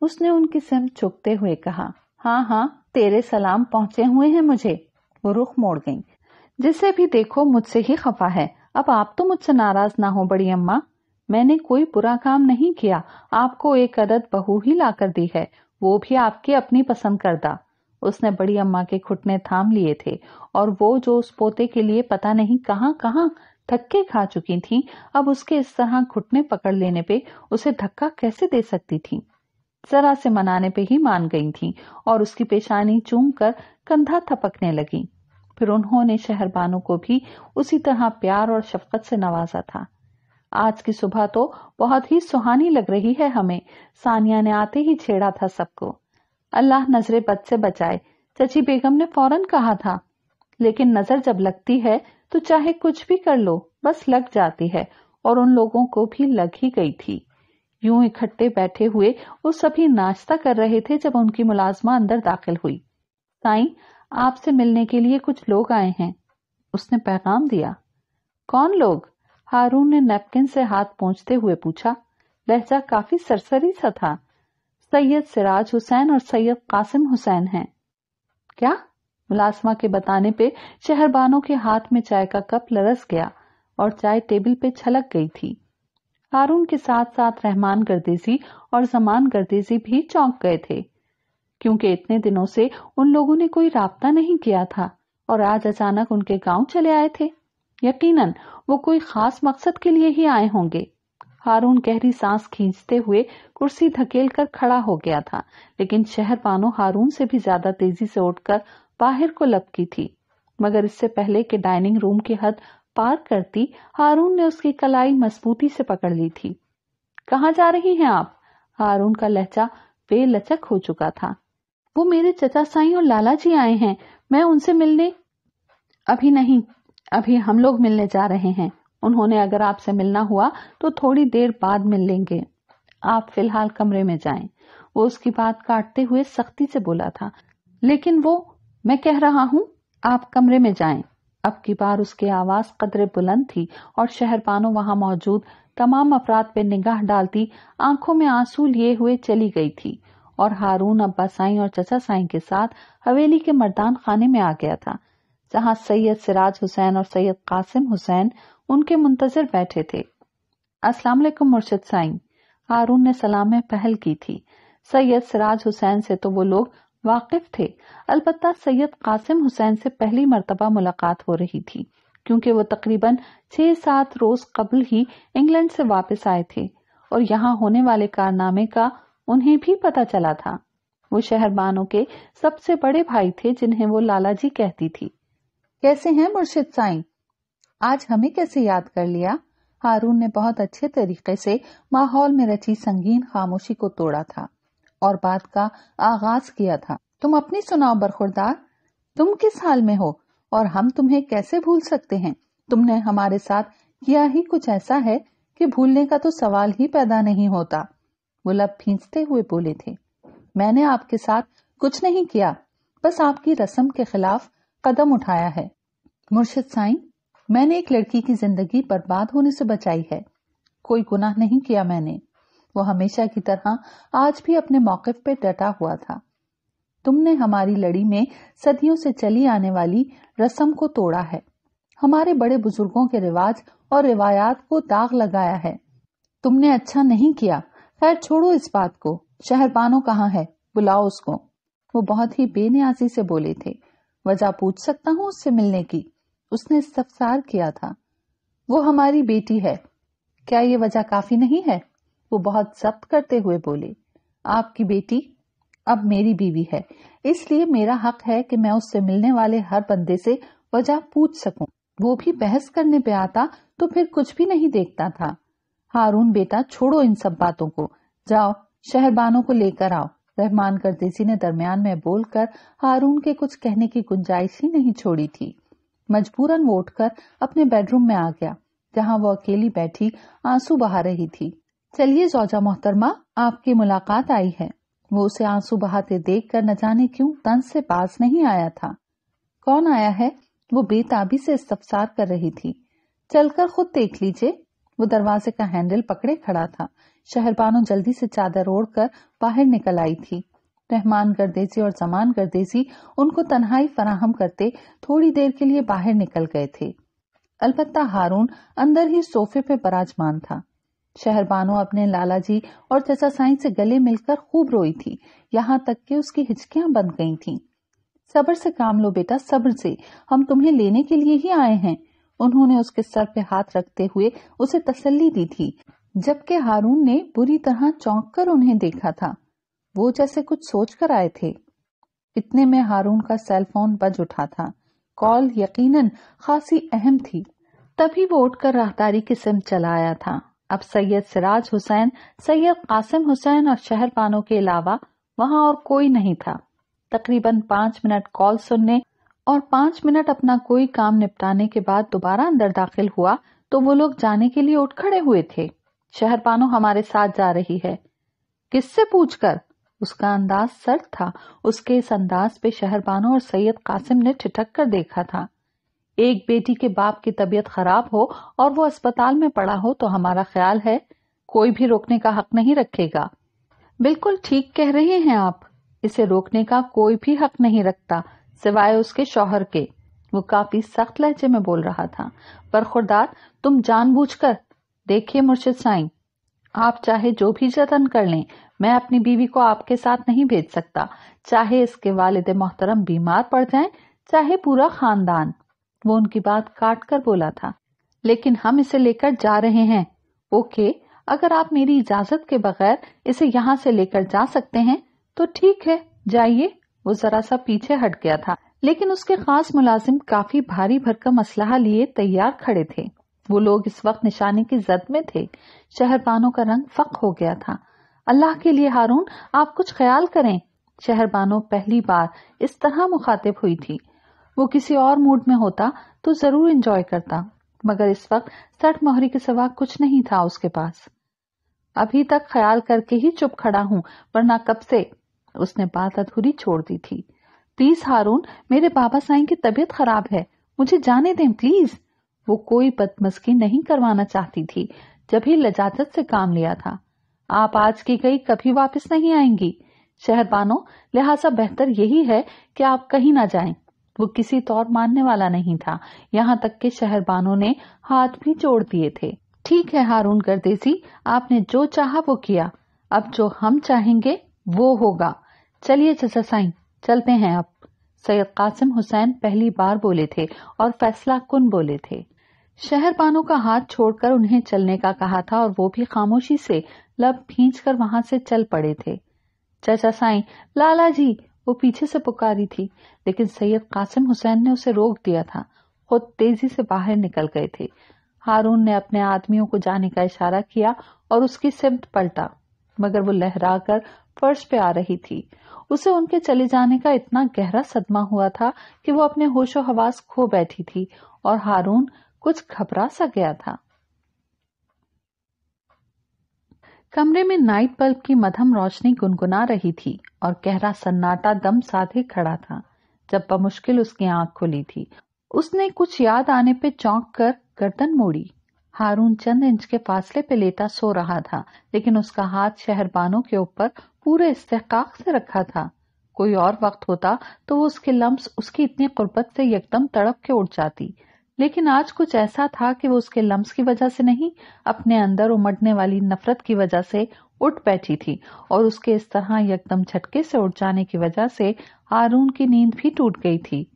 उसने उनकी सिम चुकते हुए कहा हाँ हाँ तेरे सलाम पहुंचे हुए हैं मुझे वो रुख मोड़ गई जिसे भी देखो मुझसे ही खफा है अब आप तो मुझसे नाराज ना हो बड़ी अम्मा मैंने कोई बुरा काम नहीं किया आपको एक अदद बहू ही लाकर दी है वो भी आपकी अपनी पसंद करदा उसने बड़ी अम्मा के घुटने थाम लिए थे और वो जो उस पोते के लिए पता नहीं कहाँ कहाँ धक्के खा चुकी थी अब उसके इस तरह घुटने पकड़ लेने पे उसे धक्का कैसे दे सकती थी जरा से मनाने पे ही मान गई थी और उसकी पेशानी चूम कर कंधा थपकने लगी फिर उन्होंने शहरबानों को भी उसी तरह प्यार और शफकत से नवाजा था आज की सुबह तो बहुत ही सुहानी लग रही है हमें सानिया ने आते ही छेड़ा था सबको अल्लाह नजरे बद से बचाए चची बेगम ने फौरन कहा था लेकिन नजर जब लगती है तो चाहे कुछ भी कर लो बस लग जाती है और उन लोगों को भी लग ही गई थी यूं इकट्ठे बैठे हुए वो सभी नाश्ता कर रहे थे जब उनकी मुलाजमा अंदर दाखिल हुई साई आपसे मिलने के लिए कुछ लोग आए हैं उसने पैगाम दिया कौन लोग हारून ने नैपकिन से हाथ पहुंचते हुए पूछा लहजा काफी सरसरी सा था सैयद सिराज हुसैन और सैयद कासिम हुसैन हैं क्या मुलाजमा के बताने पे शहरबानों के हाथ में चाय का कप लरस गया और चाय टेबल पे छलक गई थी हारून के साथ साथ रहमान गर्देजी और जमान गर्देजी भी चौंक गए थे क्योंकि इतने दिनों से उन लोगों ने कोई रबता नहीं किया था और आज अचानक उनके गांव चले आए थे यकीनन वो कोई खास मकसद के लिए ही आए होंगे हारून गहरी सांस खींचते हुए कुर्सी धकेल कर खड़ा हो गया था लेकिन शहर पानो हारून से भी ज्यादा तेजी से उठकर बाहर को लपकी थी मगर इससे पहले कि डाइनिंग रूम की हद पार करती हारून ने उसकी कलाई मजबूती से पकड़ ली थी कहा जा रही हैं आप हारून का लहजा बेलचक हो चुका था वो मेरे चचा साई और लाला जी आए हैं मैं उनसे मिलने अभी नहीं अभी हम लोग मिलने जा रहे हैं उन्होंने अगर आपसे मिलना हुआ तो थोड़ी देर बाद मिल लेंगे आप फिलहाल कमरे में जाएं। वो उसकी बात काटते हुए सख्ती से बोला था लेकिन वो मैं कह रहा हूं आप कमरे में जाएं। अब की बार उसकी आवाज कदरे बुलंद थी और शहरबानो वहां मौजूद तमाम अफराद पे निगाह डालती आंखों में आंसू लिए हुए चली गई थी और हारून अब्बा साई और चचा साई के साथ हवेली के मर्दान खाने में आ गया था जहां सैयद सिराज हुसैन और सैयद कासिम हुसैन उनके मुंतजर बैठे थे अस्सलाम वालेकुम मुर्शद साई हारून ने सलाम में पहल की थी सैयद सिराज हुसैन से तो वो लोग वाकिफ थे अलबत्ता सैयद कासिम हुसैन से पहली मरतबा मुलाकात हो रही थी क्योंकि वो तकरीबन छह सात रोज कबल ही इंग्लैंड से वापस आए थे और यहाँ होने वाले कारनामे का उन्हें भी पता चला था वो शहरबानों के सबसे बड़े भाई थे जिन्हें वो लाला जी कहती थी कैसे हैं मुर्शिद साई आज हमें कैसे याद कर लिया हारून ने बहुत अच्छे तरीके से माहौल में रची संगीन खामोशी को तोड़ा था और बात का आगाज किया था तुम अपनी सुनाओ बरखुरदार तुम किस हाल में हो और हम तुम्हें कैसे भूल सकते हैं तुमने हमारे साथ किया ही कुछ ऐसा है कि भूलने का तो सवाल ही पैदा नहीं होता वो लब फींचते हुए बोले थे मैंने आपके साथ कुछ नहीं किया बस आपकी रस्म के खिलाफ कदम उठाया है मुर्शिद साई मैंने एक लड़की की जिंदगी बर्बाद होने से बचाई है कोई गुनाह नहीं किया मैंने वो हमेशा की तरह आज भी अपने मौकफ पे डटा हुआ था तुमने हमारी लड़ी में सदियों से चली आने वाली रस्म को तोड़ा है हमारे बड़े बुजुर्गों के रिवाज और रिवायात को दाग लगाया है तुमने अच्छा नहीं किया खैर छोड़ो इस बात को शहरबानो कहाँ है बुलाओ उसको वो बहुत ही बेनियाजी से बोले थे वजह पूछ सकता हूँ उससे मिलने की उसने सफसार किया था वो हमारी बेटी है क्या ये वजह काफी नहीं है को बहुत जब्त करते हुए बोली आपकी बेटी अब मेरी बीवी है इसलिए मेरा हक है कि मैं उससे मिलने वाले हर बंदे से वजह पूछ सकूं। वो भी बहस करने पे आता तो फिर कुछ भी नहीं देखता था हारून बेटा छोड़ो इन सब बातों को जाओ शहरबानों को लेकर आओ रहमान करदेसी ने दरमियान में बोलकर हारून के कुछ कहने की गुंजाइश ही नहीं छोड़ी थी मजबूरन वो अपने बेडरूम में आ गया जहाँ वो अकेली बैठी आंसू बहा रही थी चलिए जौजा मोहतरमा आपकी मुलाकात आई है वो उसे आंसू बहाते देख कर न जाने क्यों तन से पास नहीं आया था कौन आया है वो बेताबी से इस्तफसार कर रही थी चलकर खुद देख लीजिए वो दरवाजे का हैंडल पकड़े खड़ा था शहरबानो जल्दी से चादर ओढ़कर बाहर निकल आई थी रहमान गर्देजी और जमान गर्देजी उनको तन्हाई फराहम करते थोड़ी देर के लिए बाहर निकल गए थे अलबत्ता हारून अंदर ही सोफे पे बराजमान था शहरबानो अपने लाला जी और चचा साई से गले मिलकर खूब रोई थी यहाँ तक कि उसकी हिचकियां बन गई थीं। सबर से काम लो बेटा सबर से हम तुम्हें लेने के लिए ही आए हैं उन्होंने उसके सर पे हाथ रखते हुए उसे तसल्ली दी थी जबकि हारून ने बुरी तरह चौंक कर उन्हें देखा था वो जैसे कुछ सोच कर आए थे इतने में हारून का सेलफोन बज उठा था कॉल यकीनन खासी अहम थी तभी वो उठकर राहदारी की सिम चला आया था अब सैयद सिराज हुसैन सैयद कासिम हुसैन और शहर पानों के अलावा वहां और कोई नहीं था तकरीबन पांच मिनट कॉल सुनने और पांच मिनट अपना कोई काम निपटाने के बाद दोबारा अंदर दाखिल हुआ तो वो लोग जाने के लिए उठ खड़े हुए थे शहर पानो हमारे साथ जा रही है किससे पूछकर उसका अंदाज सर्द था उसके इस अंदाज पे शहर पानो और सैयद कासिम ने ठिठक कर देखा था एक बेटी के बाप की तबीयत खराब हो और वो अस्पताल में पड़ा हो तो हमारा ख्याल है कोई भी रोकने का हक नहीं रखेगा बिल्कुल ठीक कह रहे हैं आप इसे रोकने का कोई भी हक नहीं रखता सिवाय उसके शौहर के वो काफी सख्त लहजे में बोल रहा था पर खुरदार तुम जानबूझकर देखिए मुर्शिद साई आप चाहे जो भी जतन कर लें मैं अपनी बीवी को आपके साथ नहीं भेज सकता चाहे इसके वालिद मोहतरम बीमार पड़ जाएं चाहे पूरा खानदान वो उनकी बात काट कर बोला था लेकिन हम इसे लेकर जा रहे हैं ओके अगर आप मेरी इजाजत के बगैर इसे यहाँ से लेकर जा सकते हैं तो ठीक है जाइए वो जरा सा पीछे हट गया था लेकिन उसके खास मुलाजिम काफी भारी भरकम असलाह लिए तैयार खड़े थे वो लोग इस वक्त निशाने की जद में थे शहरबानों का रंग फक हो गया था अल्लाह के लिए हारून आप कुछ ख्याल करें शहरबानो पहली बार इस तरह मुखातिब हुई थी वो किसी और मूड में होता तो जरूर इंजॉय करता मगर इस वक्त सट मोहरी के सिवा कुछ नहीं था उसके पास अभी तक ख्याल करके ही चुप खड़ा हूं वरना कब से उसने बात अधूरी छोड़ दी थी प्लीज हारून मेरे बाबा साईं की तबीयत खराब है मुझे जाने दें प्लीज वो कोई बदमस्की नहीं करवाना चाहती थी जब ही लजाजत से काम लिया था आप आज की गई कभी वापस नहीं आएंगी शहरबानो लिहाजा बेहतर यही है कि आप कहीं ना जाएं। वो किसी तौर मानने वाला नहीं था यहाँ तक के शहरबानों ने हाथ भी जोड़ दिए थे ठीक है हारून गर्देसी आपने जो चाहा वो किया अब जो हम चाहेंगे वो होगा चलिए चचा साई चलते हैं अब सैयद कासिम हुसैन पहली बार बोले थे और फैसला कुन बोले थे शहरबानों का हाथ छोड़कर उन्हें चलने का कहा था और वो भी खामोशी से लब खींच कर वहां से चल पड़े थे चचा साई लाला जी वो पीछे से पुकारी थी लेकिन सैयद कासिम हुसैन ने उसे रोक दिया था खुद तेजी से बाहर निकल गए थे हारून ने अपने आदमियों को जाने का इशारा किया और उसकी सिमत पलटा मगर वो लहरा कर फर्श पे आ रही थी उसे उनके चले जाने का इतना गहरा सदमा हुआ था कि वो अपने होशो हवास खो बैठी थी और हारून कुछ घबरा सा गया था कमरे में नाइट बल्ब की मधम रोशनी गुनगुना रही थी और गहरा सन्नाटा दम साधे खड़ा था जब बमुश्किल उसकी आंख खुली थी उसने कुछ याद आने पे चौंक कर गर्दन मोड़ी हारून चंद इंच के फासले पे लेटा सो रहा था लेकिन उसका हाथ शहरबानों के ऊपर पूरे इस्तेकाक से रखा था कोई और वक्त होता तो वो उसके लम्स उसकी इतनी कुर्बत से एकदम तड़प के उठ जाती लेकिन आज कुछ ऐसा था कि वो उसके लम्स की वजह से नहीं अपने अंदर उमड़ने वाली नफरत की वजह से उठ बैठी थी और उसके इस तरह यकदम झटके से उठ जाने की वजह से आरून की नींद भी टूट गई थी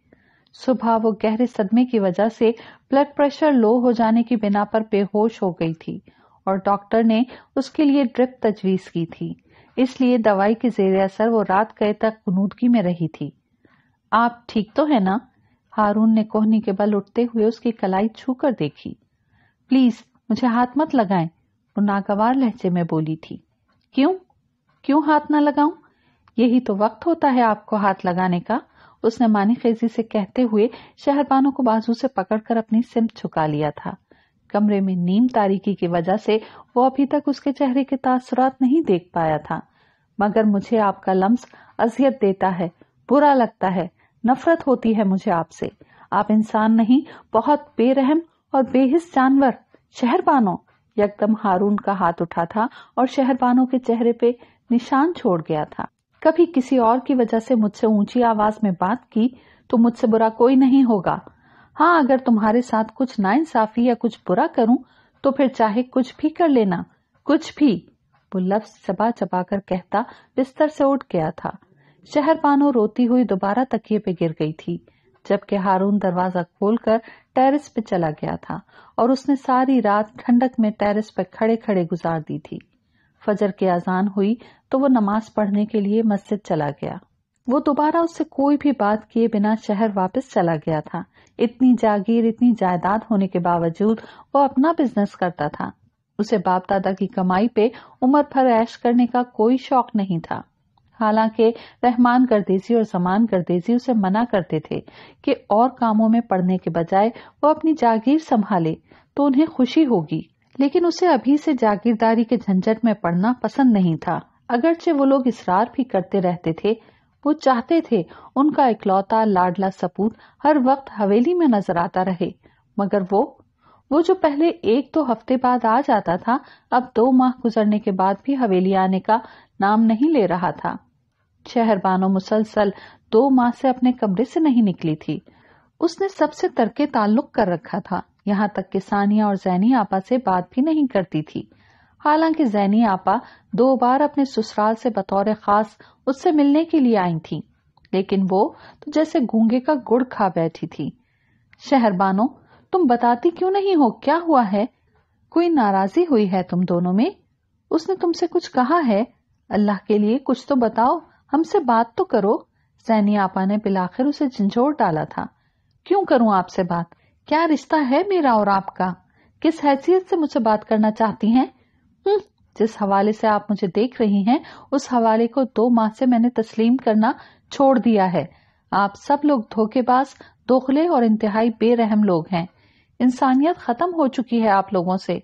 सुबह वो गहरे सदमे की वजह से ब्लड प्रेशर लो हो जाने की बिना पर बेहोश हो गई थी और डॉक्टर ने उसके लिए ड्रिप तजवीज की थी इसलिए दवाई के जेर असर वो रात गए तक गुनूदगी में रही थी आप ठीक तो है ना हारून ने कोहनी के बल उठते हुए उसकी कलाई छूकर देखी प्लीज मुझे हाथ मत लगाएं वो नागवार लहजे में बोली थी क्यों क्यों हाथ ना लगाऊं यही तो वक्त होता है आपको हाथ लगाने का उसने मानी खेजी से कहते हुए शहरबानों को बाजू से पकड़कर अपनी सिम छुका लिया था कमरे में नीम तारीकी की वजह से वो अभी तक उसके चेहरे के तासरात नहीं देख पाया था मगर मुझे आपका लम्स अजियत देता है बुरा लगता है नफरत होती है मुझे आपसे आप इंसान नहीं बहुत बेरहम और बेहिस जानवर शहरबानो यकदम हारून का हाथ उठा था और शहरबानो के चेहरे पे निशान छोड़ गया था कभी किसी और की वजह से मुझसे ऊंची आवाज में बात की तो मुझसे बुरा कोई नहीं होगा हाँ अगर तुम्हारे साथ कुछ नाइंसाफी या कुछ बुरा करूं तो फिर चाहे कुछ भी कर लेना कुछ भी वो लफ्ज चबा चबा कर कहता बिस्तर से उठ गया था शहर बानो रोती हुई दोबारा तकिए पे गिर गई थी जबकि हारून दरवाजा खोलकर टेरेस पे चला गया था और उसने सारी रात ठंडक में टेरेस पर खड़े खड़े गुजार दी थी फजर की अजान हुई तो वो नमाज पढ़ने के लिए मस्जिद चला गया वो दोबारा उससे कोई भी बात किए बिना शहर वापस चला गया था इतनी जागीर इतनी जायदाद होने के बावजूद वो अपना बिजनेस करता था उसे बाप दादा की कमाई पे उम्र भर ऐश करने का कोई शौक नहीं था हालांकि रहमान गर्देसी और समान गर्देसी उसे मना करते थे कि और कामों में पढ़ने के बजाय वो अपनी जागीर संभाले तो उन्हें खुशी होगी लेकिन उसे अभी से जागीरदारी के झंझट में पढ़ना पसंद नहीं था अगरचे वो लोग इसरार भी करते रहते थे वो चाहते थे उनका इकलौता लाडला सपूत हर वक्त हवेली में नजर आता रहे मगर वो वो जो पहले एक दो तो हफ्ते बाद आ जाता था अब दो माह गुजरने के बाद भी हवेली आने का नाम नहीं ले रहा था शहरबानो मुसलसल दो माह से अपने कमरे से नहीं निकली थी उसने सबसे तरके ताल्लुक कर रखा था यहाँ तक कि सानिया और जैनी आपा से बात भी नहीं करती थी हालांकि जैनी आपा दो बार अपने ससुराल से बतौर खास उससे मिलने के लिए आई थी लेकिन वो तो जैसे गूंगे का गुड़ खा बैठी थी शहरबानो तुम बताती क्यों नहीं हो क्या हुआ है कोई नाराजी हुई है तुम दोनों में उसने तुमसे कुछ कहा है अल्लाह के लिए कुछ तो बताओ हमसे बात तो करो सैनी आपा ने बिलाखिर उसे झंझोर डाला था क्यों करूं आपसे बात क्या रिश्ता है मेरा और आपका किस हैसियत से मुझसे बात करना चाहती हैं हम्म, जिस हवाले से आप मुझे देख रही हैं उस हवाले को दो माह से मैंने तस्लीम करना छोड़ दिया है आप सब लोग धोखेबाज दोखले और इंतहाई बेरहम लोग हैं इंसानियत खत्म हो चुकी है आप लोगों से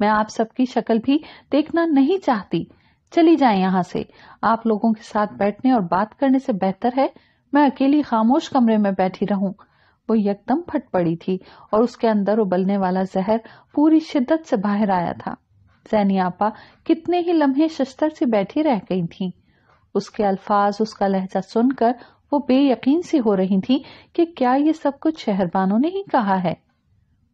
मैं आप सबकी शक्ल भी देखना नहीं चाहती चली जाए यहाँ से आप लोगों के साथ बैठने और बात करने से बेहतर है मैं अकेली खामोश कमरे में बैठी रहूं वो यकदम फट पड़ी थी और उसके अंदर उबलने वाला जहर पूरी शिद्दत से बाहर आया था सैनी कितने ही लम्हे शस्तर से बैठी रह गई थी उसके अल्फाज उसका लहजा सुनकर वो बेयकीन सी हो रही थी कि क्या ये सब कुछ शहरबानों ने ही कहा है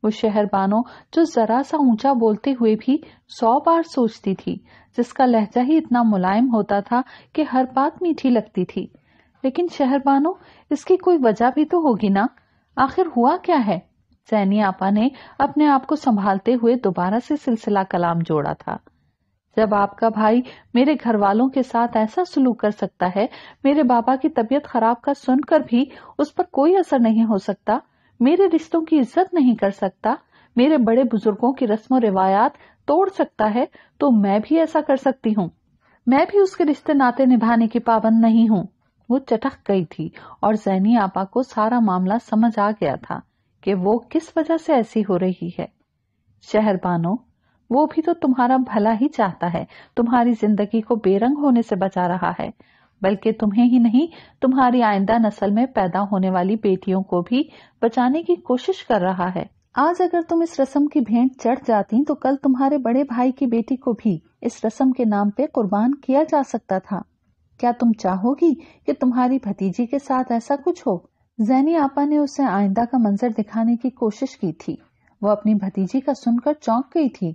वो शहर बानो जो जरा सा ऊंचा बोलते हुए भी सौ बार सोचती थी जिसका लहजा ही इतना मुलायम होता था कि हर बात मीठी लगती थी लेकिन शहर बानो इसकी कोई वजह भी तो होगी ना आखिर हुआ क्या है सैनी आपा ने अपने आप को संभालते हुए दोबारा से सिलसिला कलाम जोड़ा था जब आपका भाई मेरे घर वालों के साथ ऐसा सुलूक कर सकता है मेरे बाबा की तबीयत खराब का सुनकर भी उस पर कोई असर नहीं हो सकता मेरे रिश्तों की इज्जत नहीं कर सकता मेरे बड़े बुजुर्गों की रस्म रिवायात तोड़ सकता है तो मैं भी ऐसा कर सकती हूँ मैं भी उसके रिश्ते नाते निभाने की पाबंद नहीं हूँ वो चटक गई थी और जैनी आपा को सारा मामला समझ आ गया था कि वो किस वजह से ऐसी हो रही है शहरबानो वो भी तो तुम्हारा भला ही चाहता है तुम्हारी जिंदगी को बेरंग होने से बचा रहा है बल्कि तुम्हें ही नहीं तुम्हारी आइंदा नस्ल में पैदा होने वाली बेटियों को भी बचाने की कोशिश कर रहा है आज अगर तुम इस रस्म की भेंट चढ़ जाती तो कल तुम्हारे बड़े भाई की बेटी को भी इस रस्म के नाम पे कुर्बान किया जा सकता था क्या तुम चाहोगी कि तुम्हारी भतीजी के साथ ऐसा कुछ हो जैनी आपा ने उसे आइंदा का मंजर दिखाने की कोशिश की थी वो अपनी भतीजी का सुनकर चौंक गई थी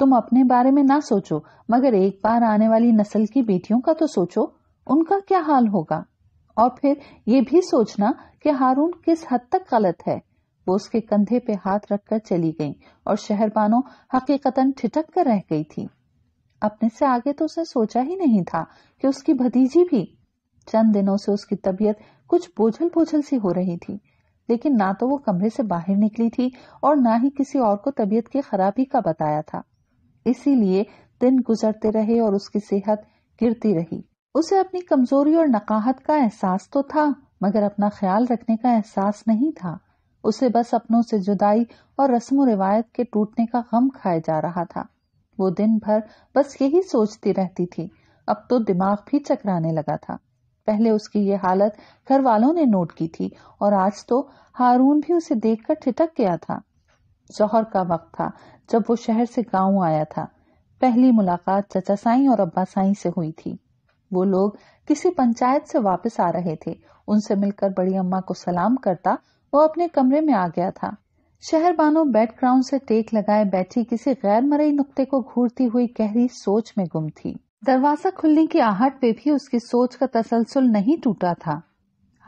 तुम अपने बारे में ना सोचो मगर एक बार आने वाली नस्ल की बेटियों का तो सोचो उनका क्या हाल होगा और फिर ये भी सोचना कि हारून किस हद तक गलत है वो उसके कंधे पे हाथ रखकर चली गई और शहरबानो हकीकतन ठिटक कर रह गई थी अपने से आगे तो उसने सोचा ही नहीं था कि उसकी भतीजी भी चंद दिनों से उसकी तबीयत कुछ बोझल बोझल सी हो रही थी लेकिन ना तो वो कमरे से बाहर निकली थी और ना ही किसी और को तबीयत की खराबी का बताया था इसीलिए दिन गुजरते रहे और उसकी सेहत गिरती रही उसे अपनी कमजोरी और नकाहत का एहसास तो था मगर अपना ख्याल रखने का एहसास नहीं था उसे बस अपनों से जुदाई और रस्म रिवायत के टूटने का गम खाए जा रहा था वो दिन भर बस यही सोचती रहती थी अब तो दिमाग भी चकराने लगा था पहले उसकी ये हालत घर वालों ने नोट की थी और आज तो हारून भी उसे देखकर ठिटक गया था जौहर का वक्त था जब वो शहर से गांव आया था पहली मुलाकात चचा साई और अब्बा साई से हुई थी वो लोग किसी पंचायत से वापस आ रहे थे उनसे मिलकर बड़ी अम्मा को सलाम करता वो अपने कमरे में आ गया था शहर बानो बेड क्राउन से टेक लगाए बैठी किसी गैर मरई नुक्ते को घूरती हुई गहरी सोच में गुम थी दरवाजा खुलने की आहट पे भी उसकी सोच का तसलसल नहीं टूटा था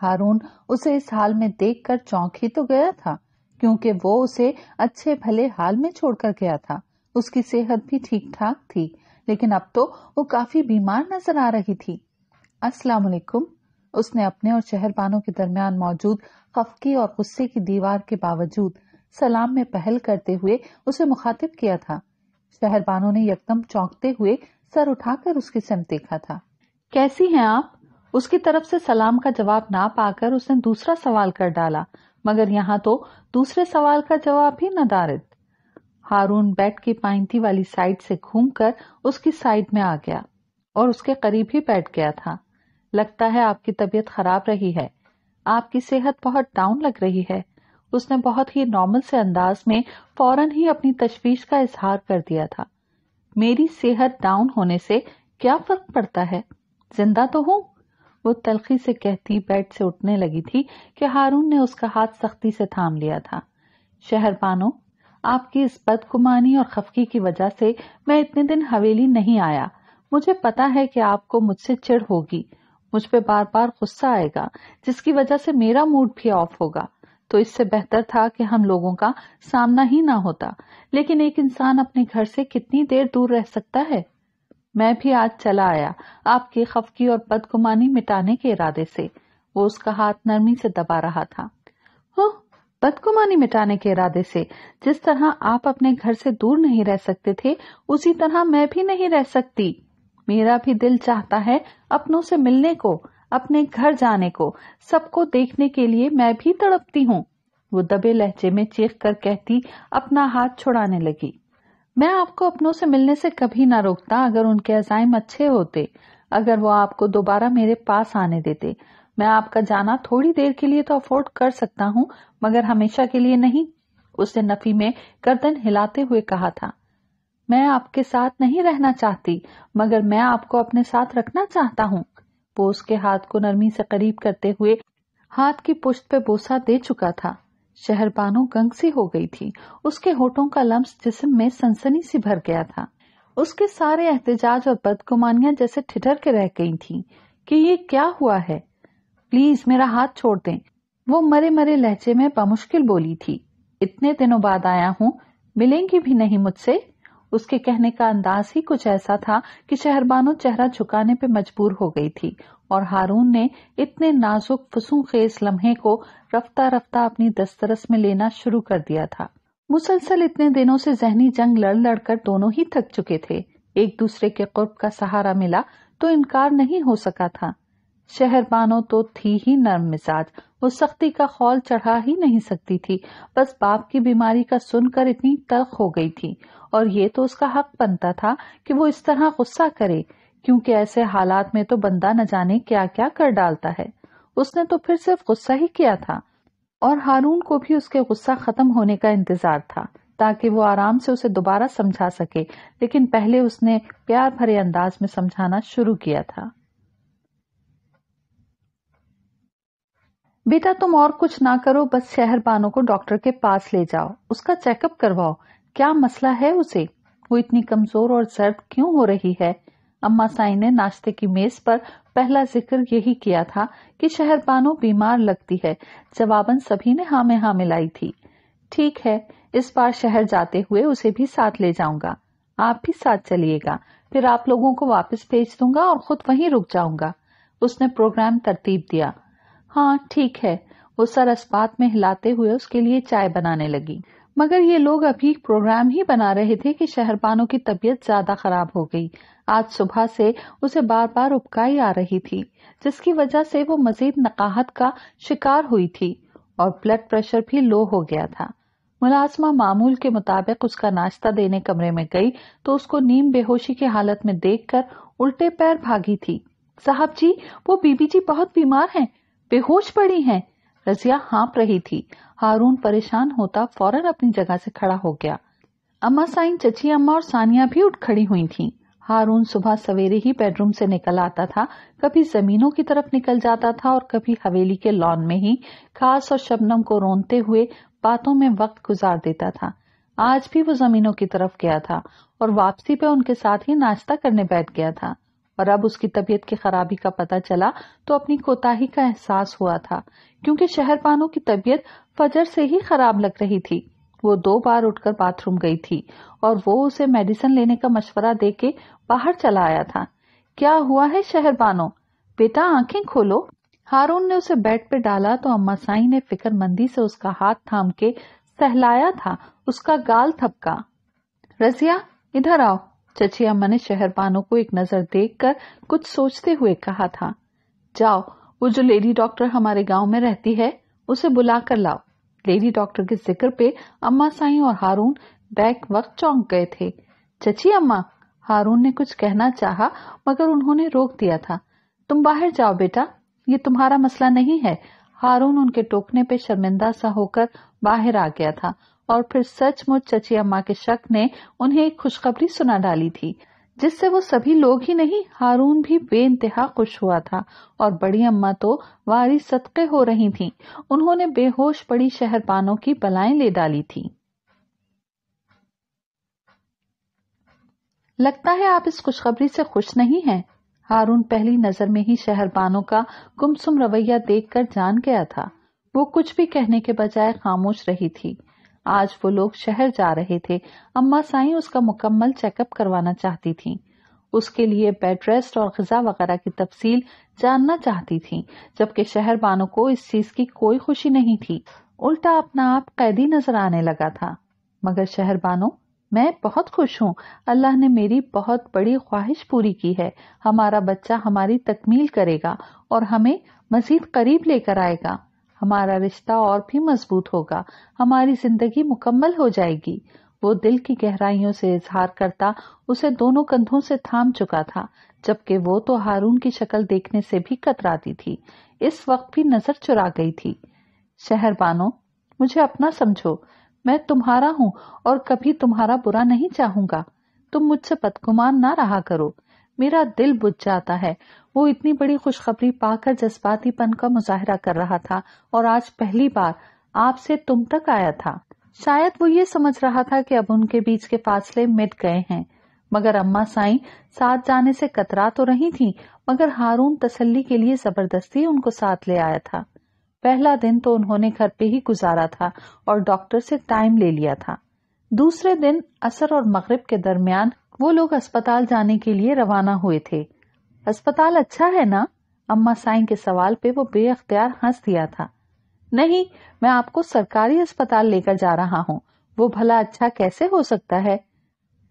हारून उसे इस हाल में देखकर चौंक ही तो गया था क्योंकि वो उसे अच्छे भले हाल में छोड़कर गया था उसकी सेहत भी ठीक ठाक थी लेकिन अब तो वो काफी बीमार नजर आ रही थी अस्सलाम वालेकुम उसने अपने और शहरबानों के दरमियान मौजूद खफकी और गुस्से की दीवार के बावजूद सलाम में पहल करते हुए उसे मुखातिब किया था शहरबानों ने यकदम चौंकते हुए सर उठाकर उसकी सम देखा था कैसी हैं आप उसकी तरफ से सलाम का जवाब ना पाकर उसने दूसरा सवाल कर डाला मगर यहाँ तो दूसरे सवाल का जवाब भी नदारित हारून बेड की पाइंती वाली साइड से घूमकर उसकी साइड में आ गया और उसके करीब ही बैठ गया था लगता है आपकी तबीयत खराब रही है आपकी सेहत बहुत डाउन लग रही है उसने बहुत ही नॉर्मल से अंदाज में फौरन ही अपनी तशवीश का इजहार कर दिया था मेरी सेहत डाउन होने से क्या फर्क पड़ता है जिंदा तो हूं वो तलखी से कहती बेड से उठने लगी थी कि हारून ने उसका हाथ सख्ती से थाम लिया था शहर बानो आपकी इस बदगुमानी और खफकी की वजह से मैं इतने दिन हवेली नहीं आया मुझे पता है कि आपको मुझसे चिढ़ होगी मुझ पे बार बार गुस्सा आएगा जिसकी वजह से मेरा मूड भी ऑफ होगा तो इससे बेहतर था कि हम लोगों का सामना ही ना होता लेकिन एक इंसान अपने घर से कितनी देर दूर रह सकता है मैं भी आज चला आया आपकी खफकी और बदगुमानी मिटाने के इरादे से वो उसका हाथ नरमी से दबा रहा था बदगुमानी मिटाने के इरादे से जिस तरह आप अपने घर से दूर नहीं रह सकते थे उसी तरह मैं भी नहीं रह सकती मेरा भी दिल चाहता है अपनों से मिलने को अपने घर जाने को सबको देखने के लिए मैं भी तड़पती हूँ वो दबे लहजे में चीख कर कहती अपना हाथ छुड़ाने लगी मैं आपको अपनों से मिलने से कभी ना रोकता अगर उनके अजाइम अच्छे होते अगर वो आपको दोबारा मेरे पास आने देते मैं आपका जाना थोड़ी देर के लिए तो अफोर्ड कर सकता हूँ मगर हमेशा के लिए नहीं उसने नफी में गर्दन हिलाते हुए कहा था मैं आपके साथ नहीं रहना चाहती मगर मैं आपको अपने साथ रखना चाहता हूँ वो उसके हाथ को नरमी से करीब करते हुए हाथ की पुष्ट पे बोसा दे चुका था शहरबानो गंग सी हो गई थी उसके होठों का लम्स जिसम में सनसनी सी भर गया था उसके सारे एहतजाज और बदगुमानिया जैसे ठिठर के रह गई थी कि ये क्या हुआ है प्लीज मेरा हाथ छोड़ दें वो मरे मरे लहजे में बमुश्किल बोली थी इतने दिनों बाद आया हूँ मिलेंगी भी नहीं मुझसे उसके कहने का अंदाज ही कुछ ऐसा था कि शहरबानो चेहरा झुकाने पे मजबूर हो गई थी और हारून ने इतने नाजुक फसूखेज लम्हे को रफ्ता रफ्ता अपनी दस्तरस में लेना शुरू कर दिया था मुसलसल इतने दिनों से जहनी जंग लड़ लड़कर दोनों ही थक चुके थे एक दूसरे के कुर्ब का सहारा मिला तो इनकार नहीं हो सका था शहरबानो तो थी ही नर्म मिजाज वो सख्ती का खौल चढ़ा ही नहीं सकती थी बस बाप की बीमारी का सुनकर इतनी तल्ख हो गई थी और ये तो उसका हक बनता था कि वो इस तरह गुस्सा करे क्योंकि ऐसे हालात में तो बंदा न जाने क्या क्या कर डालता है उसने तो फिर सिर्फ गुस्सा ही किया था और हारून को भी उसके गुस्सा खत्म होने का इंतजार था ताकि वो आराम से उसे दोबारा समझा सके लेकिन पहले उसने प्यार भरे अंदाज में समझाना शुरू किया था बेटा तुम और कुछ ना करो बस शहर बानो को डॉक्टर के पास ले जाओ उसका चेकअप करवाओ क्या मसला है उसे वो इतनी कमजोर और सर्द क्यों हो रही है अम्मा साई ने नाश्ते की मेज पर पहला जिक्र यही किया था कि बानो बीमार लगती है जवाबन सभी ने हामे में हाँ मिलाई थी ठीक है इस बार शहर जाते हुए उसे भी साथ ले जाऊंगा आप भी साथ चलिएगा फिर आप लोगों को वापस भेज दूंगा और खुद वहीं रुक जाऊंगा उसने प्रोग्राम तरतीब दिया हाँ ठीक है वो सर अस्पात में हिलाते हुए उसके लिए चाय बनाने लगी मगर ये लोग अभी प्रोग्राम ही बना रहे थे कि शहरबानों की तबीयत ज्यादा खराब हो गई आज सुबह से उसे बार बार उपकाई आ रही थी जिसकी वजह से वो मजीद नकाहत का शिकार हुई थी और ब्लड प्रेशर भी लो हो गया था मुलाजमा मामूल के मुताबिक उसका नाश्ता देने कमरे में गई तो उसको नीम बेहोशी की हालत में देखकर उल्टे पैर भागी थी साहब जी वो बीबी जी बहुत बीमार हैं बेहोश पड़ी हैं रजिया हाँप रही थी हारून परेशान होता फौरन अपनी जगह से खड़ा हो गया अम्मा साइन चची अम्मा और सानिया भी उठ खड़ी हुई थीं। हारून सुबह सवेरे ही बेडरूम से निकल आता था कभी जमीनों की तरफ निकल जाता था और कभी हवेली के लॉन में ही खास और शबनम को रोनते हुए बातों में वक्त गुजार देता था आज भी वो जमीनों की तरफ गया था और वापसी पे उनके साथ ही नाश्ता करने बैठ गया था और अब उसकी तबीयत की खराबी का पता चला तो अपनी कोताही का एहसास हुआ था क्योंकि शहरपानों की तबीयत फजर से ही खराब लग रही थी वो दो बार उठकर बाथरूम गई थी और वो उसे मेडिसिन लेने का मशवरा दे बाहर चला आया था क्या हुआ है शहरबानो बेटा आंखें खोलो हारून ने उसे बेड पे डाला तो अम्मा साई ने फिक्रमंदी से उसका हाथ थाम के सहलाया था उसका गाल थपका रजिया इधर आओ चची अम्मा ने शहरबानों को एक नजर देखकर कुछ सोचते हुए कहा था जाओ वो जो लेडी डॉक्टर हमारे गांव में रहती है उसे बुला कर लाओ लेडी डॉक्टर के जिक्र पे अम्मा साई और हारून बैक वक्त चौंक गए थे चची अम्मा हारून ने कुछ कहना चाहा मगर उन्होंने रोक दिया था तुम बाहर जाओ बेटा ये तुम्हारा मसला नहीं है हारून उनके टोकने पे शर्मिंदा सा होकर बाहर आ गया था और फिर सचमुच चची अम्मा के शक ने उन्हें एक खुशखबरी सुना डाली थी जिससे वो सभी लोग ही नहीं हारून भी बेइंतहा खुश हुआ था और बड़ी अम्मा तो वारी सदके हो रही थीं। उन्होंने बेहोश पड़ी शहरपानों की बलाएं ले डाली थी लगता है आप इस खुशखबरी से खुश नहीं हैं हारून पहली नजर में ही शहरबानों का गुमसुम रवैया देखकर जान गया था वो कुछ भी कहने के बजाय खामोश रही थी आज वो लोग शहर जा रहे थे अम्मा साई उसका मुकम्मल चेकअप करवाना चाहती थी उसके लिए बेड रेस्ट और गजा वगैरह की तफसील जानना चाहती थी जबकि शहर बानों को इस चीज की कोई खुशी नहीं थी उल्टा अपना आप कैदी नजर आने लगा था मगर शहर बानो मैं बहुत खुश हूँ अल्लाह ने मेरी बहुत बड़ी ख्वाहिश पूरी की है हमारा बच्चा हमारी तकमील करेगा और हमें मजीद करीब लेकर आएगा हमारा रिश्ता और भी मजबूत होगा हमारी जिंदगी मुकम्मल हो जाएगी वो दिल की गहराइयों से इजहार करता उसे दोनों कंधों से थाम चुका था जबकि वो तो हारून की शक्ल देखने से भी कतराती थी इस वक्त भी नजर चुरा गई थी शहरबानो मुझे अपना समझो मैं तुम्हारा हूँ और कभी तुम्हारा बुरा नहीं चाहूंगा तुम मुझसे बदगुमान ना रहा करो मेरा दिल बुझ जाता है वो इतनी बड़ी खुशखबरी पाकर जज्बातीपन का मुजाहरा कर रहा था और आज पहली बार आपसे तुम तक आया था शायद वो ये समझ रहा था कि अब उनके बीच के फासले मिट गए हैं मगर अम्मा साई साथ जाने से कतरा तो रही थी मगर हारून तसल्ली के लिए जबरदस्ती उनको साथ ले आया था पहला दिन तो उन्होंने घर पे ही गुजारा था और डॉक्टर से टाइम ले लिया था दूसरे दिन असर और मगरिब के दरमियान वो लोग अस्पताल जाने के लिए रवाना हुए थे अस्पताल अच्छा है ना अम्मा साई के सवाल पे वो बेअख्तियार हंस दिया था नहीं मैं आपको सरकारी अस्पताल लेकर जा रहा हूँ वो भला अच्छा कैसे हो सकता है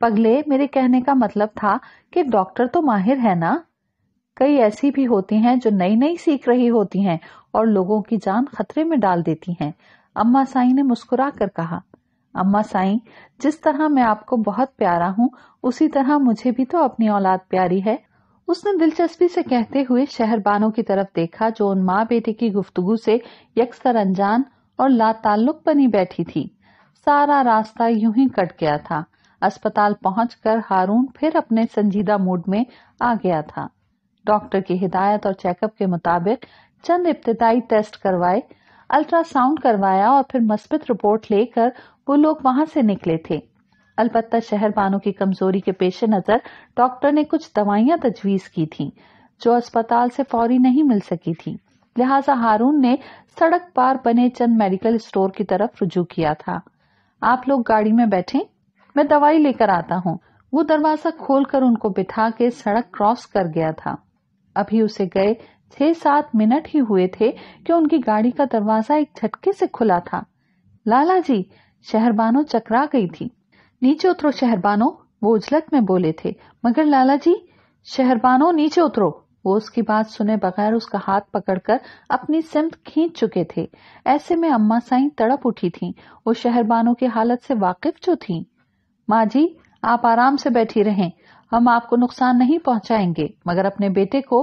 पगले मेरे कहने का मतलब था कि डॉक्टर तो माहिर है ना कई ऐसी भी होती हैं जो नई नई सीख रही होती हैं और लोगों की जान खतरे में डाल देती हैं अम्मा साई ने मुस्कुरा कर कहा अम्मा साईं जिस तरह मैं आपको बहुत प्यारा हूँ उसी तरह मुझे भी तो अपनी औलाद प्यारी है उसने दिलचस्पी से कहते हुए शहरबानों की तरफ देखा जो उन माँ बेटे की गुफ्तगु से यकसर अनजान और लाताल्लुक बनी बैठी थी सारा रास्ता यूं ही कट गया था अस्पताल पहुंचकर हारून फिर अपने संजीदा मूड में आ गया था डॉक्टर की हिदायत और चेकअप के मुताबिक चंद इब्तदाई टेस्ट करवाए अल्ट्रासाउंड करवाया और फिर मस्बित रिपोर्ट लेकर वो लोग वहां से निकले थे अलबत्ता शहर वालों की कमजोरी के पेश नजर डॉक्टर ने कुछ दवाइयां तजवीज की थी जो अस्पताल से फौरी नहीं मिल सकी थी लिहाजा हारून ने सड़क पार बने चंद मेडिकल स्टोर की तरफ रुजू किया था आप लोग गाड़ी में बैठे मैं दवाई लेकर आता हूँ वो दरवाजा खोलकर उनको बिठा के सड़क क्रॉस कर गया था अभी उसे गए छह सात मिनट ही हुए थे कि उनकी गाड़ी का दरवाजा एक झटके से खुला था लाला जी शहरबानो चकरा गई थी नीचे उतरो शहरबानो वो उजलत में बोले थे मगर लाला जी शहरबानो नीचे उतरो वो उसकी बात सुने बगैर उसका हाथ पकड़कर अपनी सिमत खींच चुके थे ऐसे में अम्मा साई तड़प उठी थीं। वो शहरबानों की हालत से वाकिफ जो थीं। माँ जी आप आराम से बैठी रहें हम आपको नुकसान नहीं पहुंचाएंगे मगर अपने बेटे को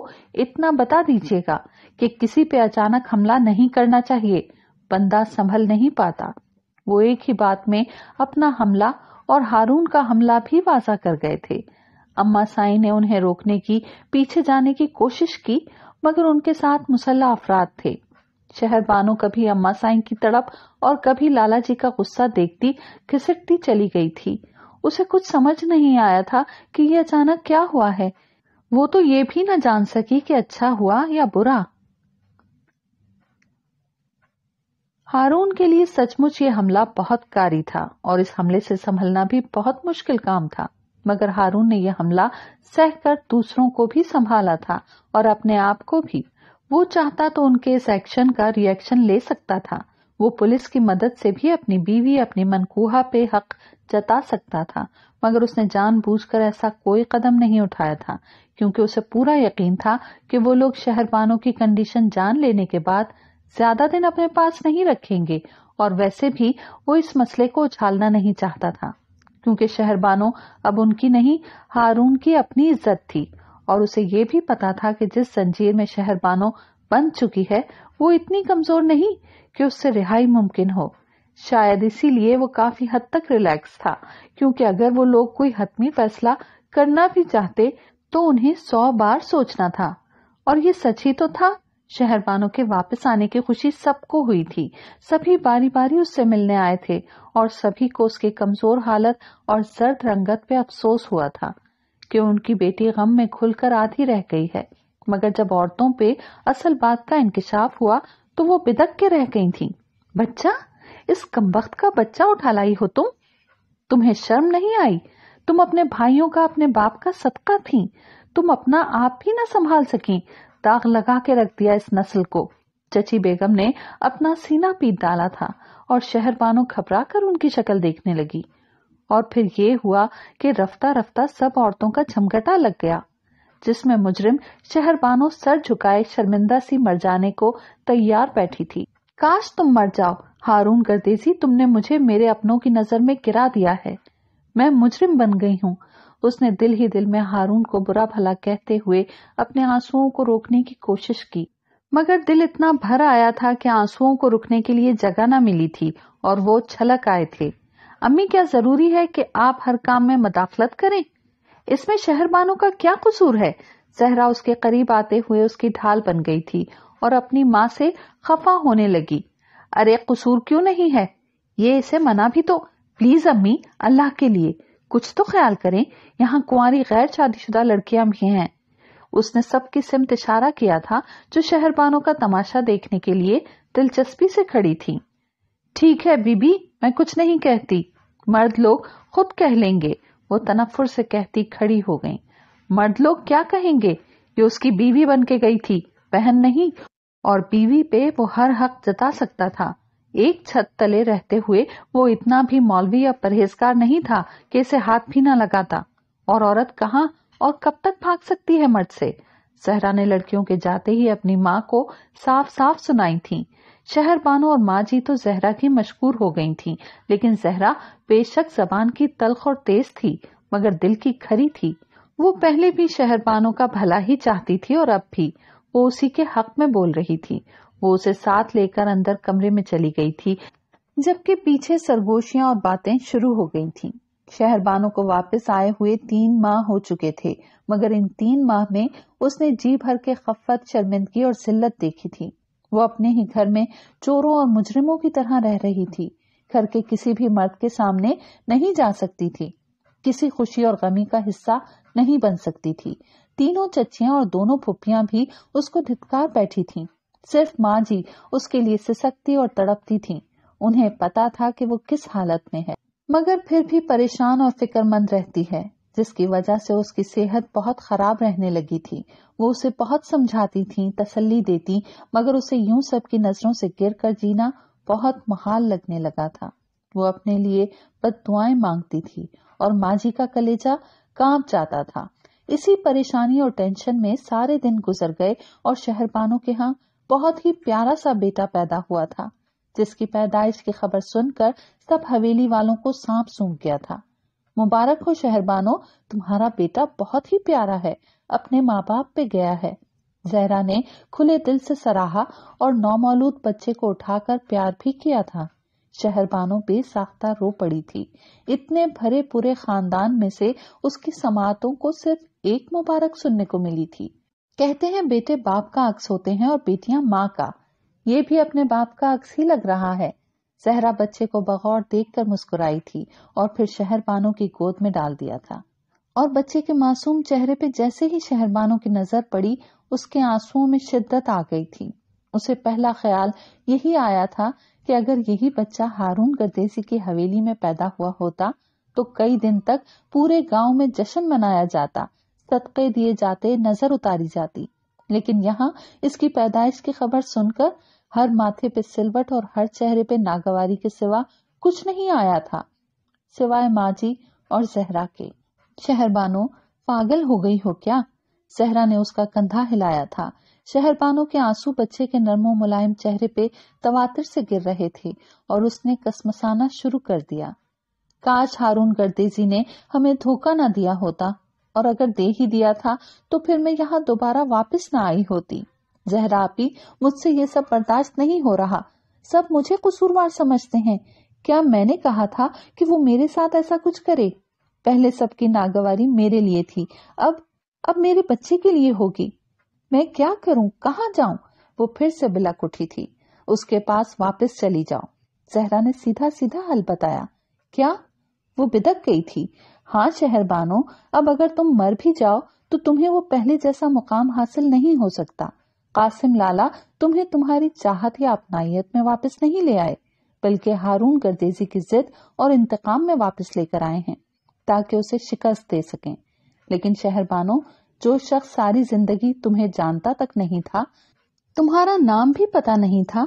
इतना बता दीजिएगा कि किसी पे अचानक हमला नहीं करना चाहिए बंदा संभल नहीं पाता वो एक ही बात में अपना हमला और हारून का हमला भी वाजा कर गए थे अम्मा साई ने उन्हें रोकने की पीछे जाने की कोशिश की मगर उनके साथ मुसल्ला अफराद थे शहर बानो कभी अम्मा साई की तड़प और कभी लाला जी का गुस्सा देखती खिसकती चली गई थी उसे कुछ समझ नहीं आया था कि ये अचानक क्या हुआ है वो तो ये भी ना जान सकी कि अच्छा हुआ या बुरा हारून के लिए सचमुच ये हमला बहुत कारी था और इस हमले से संभलना भी बहुत मुश्किल काम था मगर हारून ने यह हमला सहकर दूसरों को भी संभाला था और अपने आप को भी वो चाहता तो उनके इस एक्शन का रिएक्शन ले सकता था वो पुलिस की मदद से भी अपनी बीवी अपनी मनकुहा पे हक जता सकता था मगर उसने जानबूझकर ऐसा कोई कदम नहीं उठाया था क्योंकि उसे पूरा यकीन था कि वो लोग शहरबानों की कंडीशन जान लेने के बाद ज्यादा दिन अपने पास नहीं रखेंगे और वैसे भी वो इस मसले को उछालना नहीं चाहता था क्योंकि शहरबानों अब उनकी नहीं हारून की अपनी इज्जत थी और उसे ये भी पता था कि जिस जंजीर में शहरबानों बन चुकी है वो इतनी कमजोर नहीं कि उससे रिहाई मुमकिन हो शायद इसीलिए वो काफी हद तक रिलैक्स था क्योंकि अगर वो लोग कोई हतमी फैसला करना भी चाहते तो उन्हें सौ बार सोचना था और ये सच ही तो था शहरबानों के वापस आने की खुशी सबको हुई थी सभी बारी बारी उससे मिलने आए थे और सभी को उसके कमजोर हालत और जर्द रंगत पे अफसोस हुआ था कि उनकी बेटी गम में खुलकर आधी रह गई है मगर जब औरतों पे असल बात का इंकशाफ हुआ तो वो बिदक के रह गई थी बच्चा इस कमबख्त का बच्चा उठा लाई हो तुम तुम्हें शर्म नहीं आई तुम अपने भाइयों का अपने बाप का सदका थी तुम अपना आप ही ना संभाल सकी दाग लगा के रख दिया इस नस्ल को चची बेगम ने अपना सीना पीट डाला था और शहर बानो घबरा कर उनकी शक्ल देखने लगी और फिर ये हुआ कि रफ्ता रफ्ता सब औरतों का झमघटा लग गया जिसमें मुजरिम शहरबानो सर झुकाए शर्मिंदा सी मर जाने को तैयार बैठी थी काश तुम मर जाओ हारून गर्देसी तुमने मुझे मेरे अपनों की नजर में गिरा दिया है मैं मुजरिम बन गई हूँ उसने दिल ही दिल में हारून को बुरा भला कहते हुए अपने आंसुओं को रोकने की कोशिश की मगर दिल इतना भर आया था कि आंसुओं को रुकने के लिए जगह न मिली थी और वो छलक आए थे अम्मी क्या जरूरी है कि आप हर काम में मदाखलत करें इसमें शहरबानों का क्या कसूर है जहरा उसके करीब आते हुए उसकी ढाल बन गई थी और अपनी माँ से खफा होने लगी अरे कसूर क्यों नहीं है ये इसे मना भी तो प्लीज अम्मी अल्लाह के लिए कुछ तो ख्याल करें यहाँ कुंवारी गैर शादीशुदा लड़कियां भी हैं उसने सबकी सिमत इशारा किया था जो शहरबानों का तमाशा देखने के लिए दिलचस्पी से खड़ी थी ठीक है बीबी मैं कुछ नहीं कहती मर्द लोग खुद कह लेंगे वो तनफुर से कहती खड़ी हो गई मर्द लोग क्या कहेंगे जो उसकी बीवी बन के गई थी बहन नहीं और बीवी पे वो हर हक जता सकता था एक छत तले रहते हुए वो इतना भी मौलवी या परहेजगार नहीं था कि इसे हाथ भी ना लगाता और औरत कहाँ और कब तक भाग सकती है मर्द से सहरा ने लड़कियों के जाते ही अपनी माँ को साफ साफ सुनाई थी शहर बानो और माँ जी तो जहरा की मशहूर हो गई थीं, लेकिन जहरा बेशक जबान की तलख और तेज थी मगर दिल की खरी थी वो पहले भी शहरबानों का भला ही चाहती थी और अब भी वो उसी के हक में बोल रही थी वो उसे साथ लेकर अंदर कमरे में चली गई थी जबकि पीछे सरगोशियां और बातें शुरू हो गई शहर शहरबानों को वापस आए हुए तीन माह हो चुके थे मगर इन तीन माह में उसने जी भर के खफत शर्मिंदगी और जिल्लत देखी थी वो अपने ही घर में चोरों और मुजरिमों की तरह रह रही थी घर के किसी भी मर्द के सामने नहीं जा सकती थी किसी खुशी और गमी का हिस्सा नहीं बन सकती थी तीनों चच्चियां और दोनों फुफियां भी उसको धितकार बैठी थीं। सिर्फ माँ जी उसके लिए सिसकती और तड़पती थीं। उन्हें पता था कि वो किस हालत में है मगर फिर भी परेशान और फिक्रमंद रहती है जिसकी वजह से उसकी सेहत बहुत खराब रहने लगी थी वो उसे बहुत समझाती थी तसल्ली देती मगर उसे यूं सबकी नजरों से गिर कर जीना बहुत महाल लगने लगा था वो अपने लिए बद दुआएं मांगती थी और माझी का कलेजा कांप जाता था इसी परेशानी और टेंशन में सारे दिन गुजर गए और शहरबानों के यहाँ बहुत ही प्यारा सा बेटा पैदा हुआ था जिसकी पैदाइश की खबर सुनकर सब हवेली वालों को सांप सूंघ गया था मुबारक हो शहरबानो तुम्हारा बेटा बहुत ही प्यारा है अपने माँ बाप पे गया है जहरा ने खुले दिल से सराहा और नौमौलूद बच्चे को उठाकर प्यार भी किया था शहरबानो बेसाख्ता रो पड़ी थी इतने भरे पूरे खानदान में से उसकी समातों को सिर्फ एक मुबारक सुनने को मिली थी कहते हैं बेटे बाप का अक्स होते हैं और बेटियां माँ का ये भी अपने बाप का अक्स ही लग रहा है जहरा बच्चे को बगौर देखकर मुस्कुराई थी और फिर शहरबानों की गोद में डाल दिया था और बच्चे के मासूम चेहरे पे जैसे ही शहरबानों की नजर पड़ी उसके आंसुओं में शिद्दत आ गई थी उसे पहला ख्याल यही आया था कि अगर यही बच्चा हारून गर्देसी की हवेली में पैदा हुआ होता तो कई दिन तक पूरे गांव में जश्न मनाया जाता सदके दिए जाते नजर उतारी जाती लेकिन यहाँ इसकी पैदाइश की खबर सुनकर हर माथे पे सिलवट और हर चेहरे पे नागवारी के सिवा कुछ नहीं आया था सिवाय माँ जी और जहरा के शहरबानो पागल हो गई हो क्या जहरा ने उसका कंधा हिलाया था शहरबानों के आंसू बच्चे के नरमो मुलायम चेहरे पे तवातर से गिर रहे थे और उसने कसमसाना शुरू कर दिया काश हारून गर्देजी ने हमें धोखा ना दिया होता और अगर दे ही दिया था तो फिर मैं यहाँ दोबारा वापस ना आई होती जहरा आपी मुझसे ये सब बर्दाश्त नहीं हो रहा सब मुझे कसूरवार समझते हैं क्या मैंने कहा था कि वो मेरे साथ ऐसा कुछ करे पहले सबकी नागवारी मेरे लिए थी अब अब मेरे बच्चे के लिए होगी मैं क्या करूं कहा जाऊं वो फिर से बिलक उठी थी उसके पास वापस चली जाओ जहरा ने सीधा सीधा हल बताया क्या वो बिदक गई थी हाँ शहरबानो अब अगर तुम मर भी जाओ तो तुम्हें वो पहले जैसा मुकाम हासिल नहीं हो सकता कासिम लाला तुम्हें तुम्हारी चाहत या अपनाइत में वापस नहीं ले आए बल्कि हारून गर्देजी की जिद और इंतकाम में वापस लेकर आए हैं ताकि उसे शिकस्त दे सकें लेकिन शहरबानो जो शख्स सारी जिंदगी तुम्हें जानता तक नहीं था तुम्हारा नाम भी पता नहीं था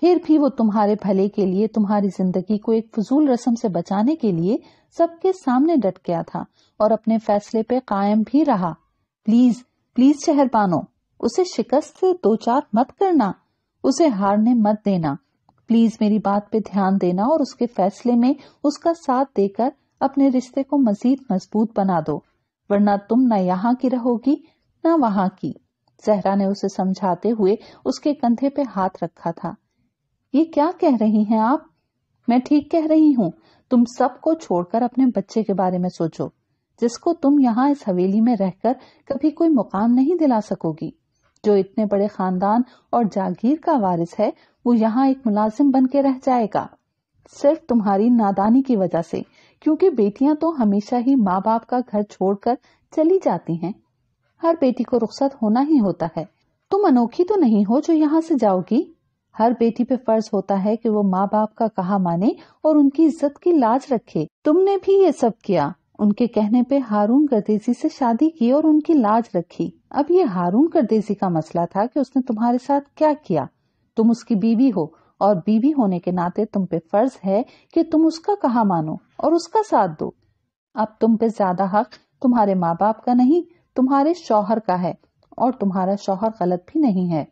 फिर भी वो तुम्हारे भले के लिए तुम्हारी जिंदगी को एक फजूल रस्म से बचाने के लिए सबके सामने डट गया था और अपने फैसले पे कायम भी रहा प्लीज प्लीज शहरबानों उसे शिकस्त से दो चार मत करना उसे हारने मत देना प्लीज मेरी बात पे ध्यान देना और उसके फैसले में उसका साथ देकर अपने रिश्ते को मजीद मजबूत बना दो वरना तुम न यहाँ की रहोगी न वहां की जहरा ने उसे समझाते हुए उसके कंधे पे हाथ रखा था ये क्या कह रही हैं आप मैं ठीक कह रही हूँ तुम सबको छोड़कर अपने बच्चे के बारे में सोचो जिसको तुम यहाँ इस हवेली में रहकर कभी कोई मुकाम नहीं दिला सकोगी जो इतने बड़े खानदान और जागीर का वारिस है वो यहाँ एक मुलाजिम बन के रह जाएगा सिर्फ तुम्हारी नादानी की वजह से क्योंकि बेटियां तो हमेशा ही माँ बाप का घर छोड़कर चली जाती हैं हर बेटी को रुख्सत होना ही होता है तुम अनोखी तो नहीं हो जो यहाँ से जाओगी हर बेटी पे फर्ज होता है कि वो माँ बाप का कहा माने और उनकी इज्जत की लाज रखे तुमने भी ये सब किया उनके कहने पे हारून करदेसी से शादी की और उनकी लाज रखी अब ये हारून करदेसी का मसला था कि उसने तुम्हारे साथ क्या किया तुम उसकी बीवी हो और बीवी होने के नाते तुम पे फर्ज है कि तुम उसका कहा मानो और उसका साथ दो अब तुम पे ज्यादा हक तुम्हारे माँ बाप का नहीं तुम्हारे शौहर का है और तुम्हारा शौहर गलत भी नहीं है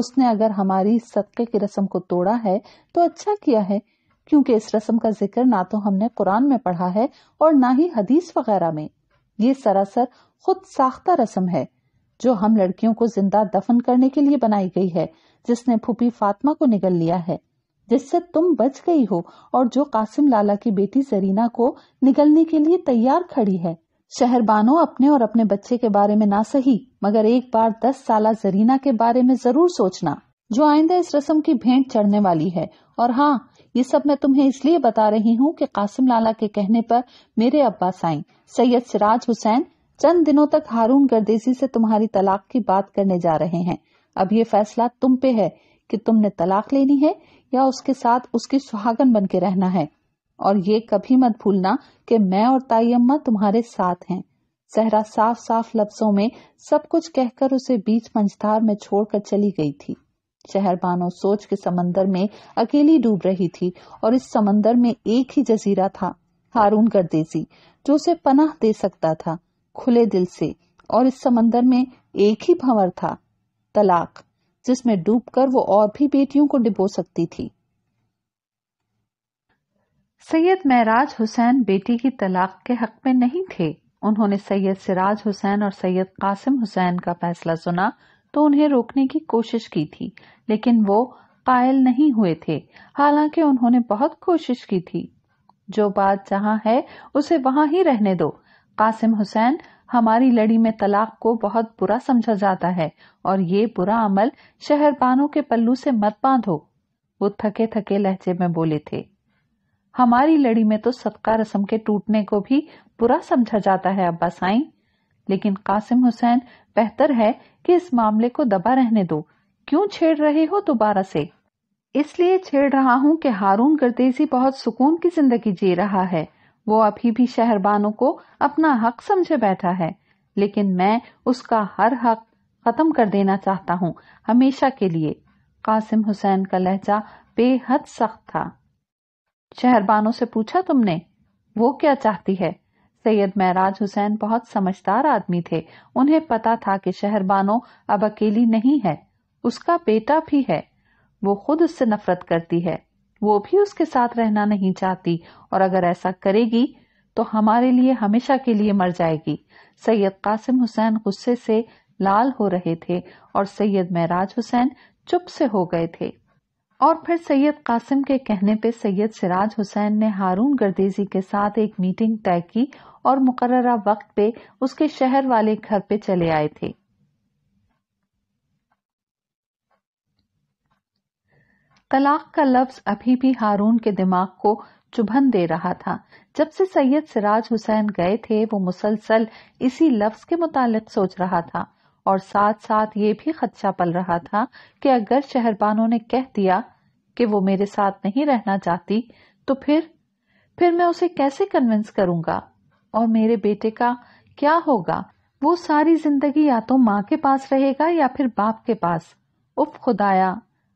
उसने अगर हमारी सदके की रस्म को तोड़ा है तो अच्छा किया है क्योंकि इस रस्म का जिक्र ना तो हमने कुरान में पढ़ा है और ना ही हदीस वगैरह में ये सरासर खुद साख्ता रस्म है जो हम लड़कियों को जिंदा दफन करने के लिए बनाई गई है जिसने फूफी फातिमा को निगल लिया है जिससे तुम बच गई हो और जो कासिम लाला की बेटी जरीना को निगलने के लिए तैयार खड़ी है बानो अपने और अपने बच्चे के बारे में ना सही मगर एक बार दस साल जरीना के बारे में जरूर सोचना जो आइंदा इस रस्म की भेंट चढ़ने वाली है और हाँ ये सब मैं तुम्हें इसलिए बता रही हूँ कि कासिम लाला के कहने पर मेरे अब्बास साईं सैयद सिराज हुसैन चंद दिनों तक हारून गर्देसी से तुम्हारी तलाक की बात करने जा रहे हैं अब ये फैसला तुम पे है कि तुमने तलाक लेनी है या उसके साथ उसकी सुहागन बन के रहना है और ये कभी मत भूलना कि मैं और ताई अम्मा तुम्हारे साथ हैं सहरा साफ साफ लफ्जों में सब कुछ कहकर उसे बीच मंझधार में छोड़कर चली गई थी शहरबानो सोच के समंदर में अकेली डूब रही थी और इस समंदर में एक ही जजीरा था हारून गर्देजी जो उसे पनाह दे सकता था खुले दिल से और इस समंदर में एक ही भंवर था तलाक जिसमें डूबकर वो और भी बेटियों को डिबो सकती थी सैयद महराज हुसैन बेटी की तलाक के हक में नहीं थे उन्होंने सैयद सिराज हुसैन और सैयद कासिम हुसैन का फैसला सुना तो उन्हें रोकने की कोशिश की थी लेकिन वो कायल नहीं हुए थे हालांकि उन्होंने बहुत कोशिश की थी जो बात जहां है उसे वहां ही रहने दो कासिम हुसैन हमारी लड़ी में तलाक को बहुत बुरा समझा जाता है और ये बुरा अमल शहरबानों के पल्लू से मत बांधो वो थके थके लहजे में बोले थे हमारी लड़ी में तो सदका रस्म के टूटने को भी बुरा समझा जाता है अब्बासाई लेकिन कासिम हुसैन बेहतर है कि इस मामले को दबा रहने दो क्यों छेड़ रहे हो दोबारा से इसलिए छेड़ रहा हूँ कि हारून गर्देजी बहुत सुकून की जिंदगी जी रहा है वो अभी भी शहरबानों को अपना हक समझे बैठा है लेकिन मैं उसका हर हक खत्म कर देना चाहता हूँ हमेशा के लिए कासिम हुसैन का लहजा बेहद सख्त था शहरबानों से पूछा तुमने वो क्या चाहती है सैयद महराज हुसैन बहुत समझदार आदमी थे उन्हें पता था कि शहरबानो अब अकेली नहीं है उसका बेटा भी है वो खुद उससे नफरत करती है वो भी उसके साथ रहना नहीं चाहती और अगर ऐसा करेगी तो हमारे लिए हमेशा के लिए मर जाएगी सैयद कासिम हुसैन गुस्से से लाल हो रहे थे और सैयद महराज हुसैन चुप से हो गए थे और फिर सैयद कासिम के कहने पर सैयद सिराज हुसैन ने हारून गर्देजी के साथ एक मीटिंग तय की और मुकर्रा वक्त पे उसके शहर वाले घर पे चले आए थे तलाक का लफ्ज अभी भी हारून के दिमाग को चुभन दे रहा था जब से सैयद सिराज हुसैन गए थे वो मुसलसल इसी लफ्ज के मुतालिक सोच रहा था और साथ साथ ये भी खदशा पल रहा था कि अगर शहरबानों ने कह दिया कि वो मेरे साथ नहीं रहना चाहती तो फिर फिर मैं उसे कैसे कन्विंस करूंगा और मेरे बेटे का क्या होगा वो सारी जिंदगी या तो माँ के पास रहेगा या फिर बाप के पास उफ खुदाया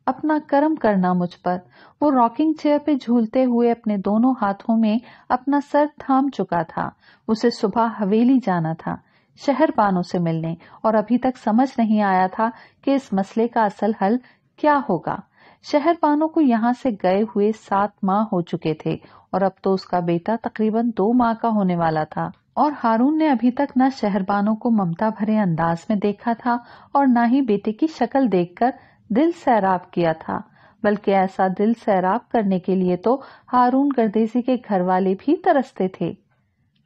अपना कर्म करना मुझ पर वो रॉकिंग चेयर पे झूलते हुए अपने दोनों हाथों में अपना सर थाम चुका था उसे सुबह हवेली जाना था शहर बानों से मिलने और अभी तक समझ नहीं आया था कि इस मसले का असल हल क्या होगा शहर वालों को यहाँ से गए हुए सात माह हो चुके थे और अब तो उसका बेटा तकरीबन दो माह का होने वाला था और हारून ने अभी तक न शहरबानों को ममता भरे अंदाज में देखा था और न ही बेटे की शक्ल देखकर दिल सैराब किया था बल्कि ऐसा दिल सैराब करने के लिए तो हारून गर्देसी के घर वाले भी तरसते थे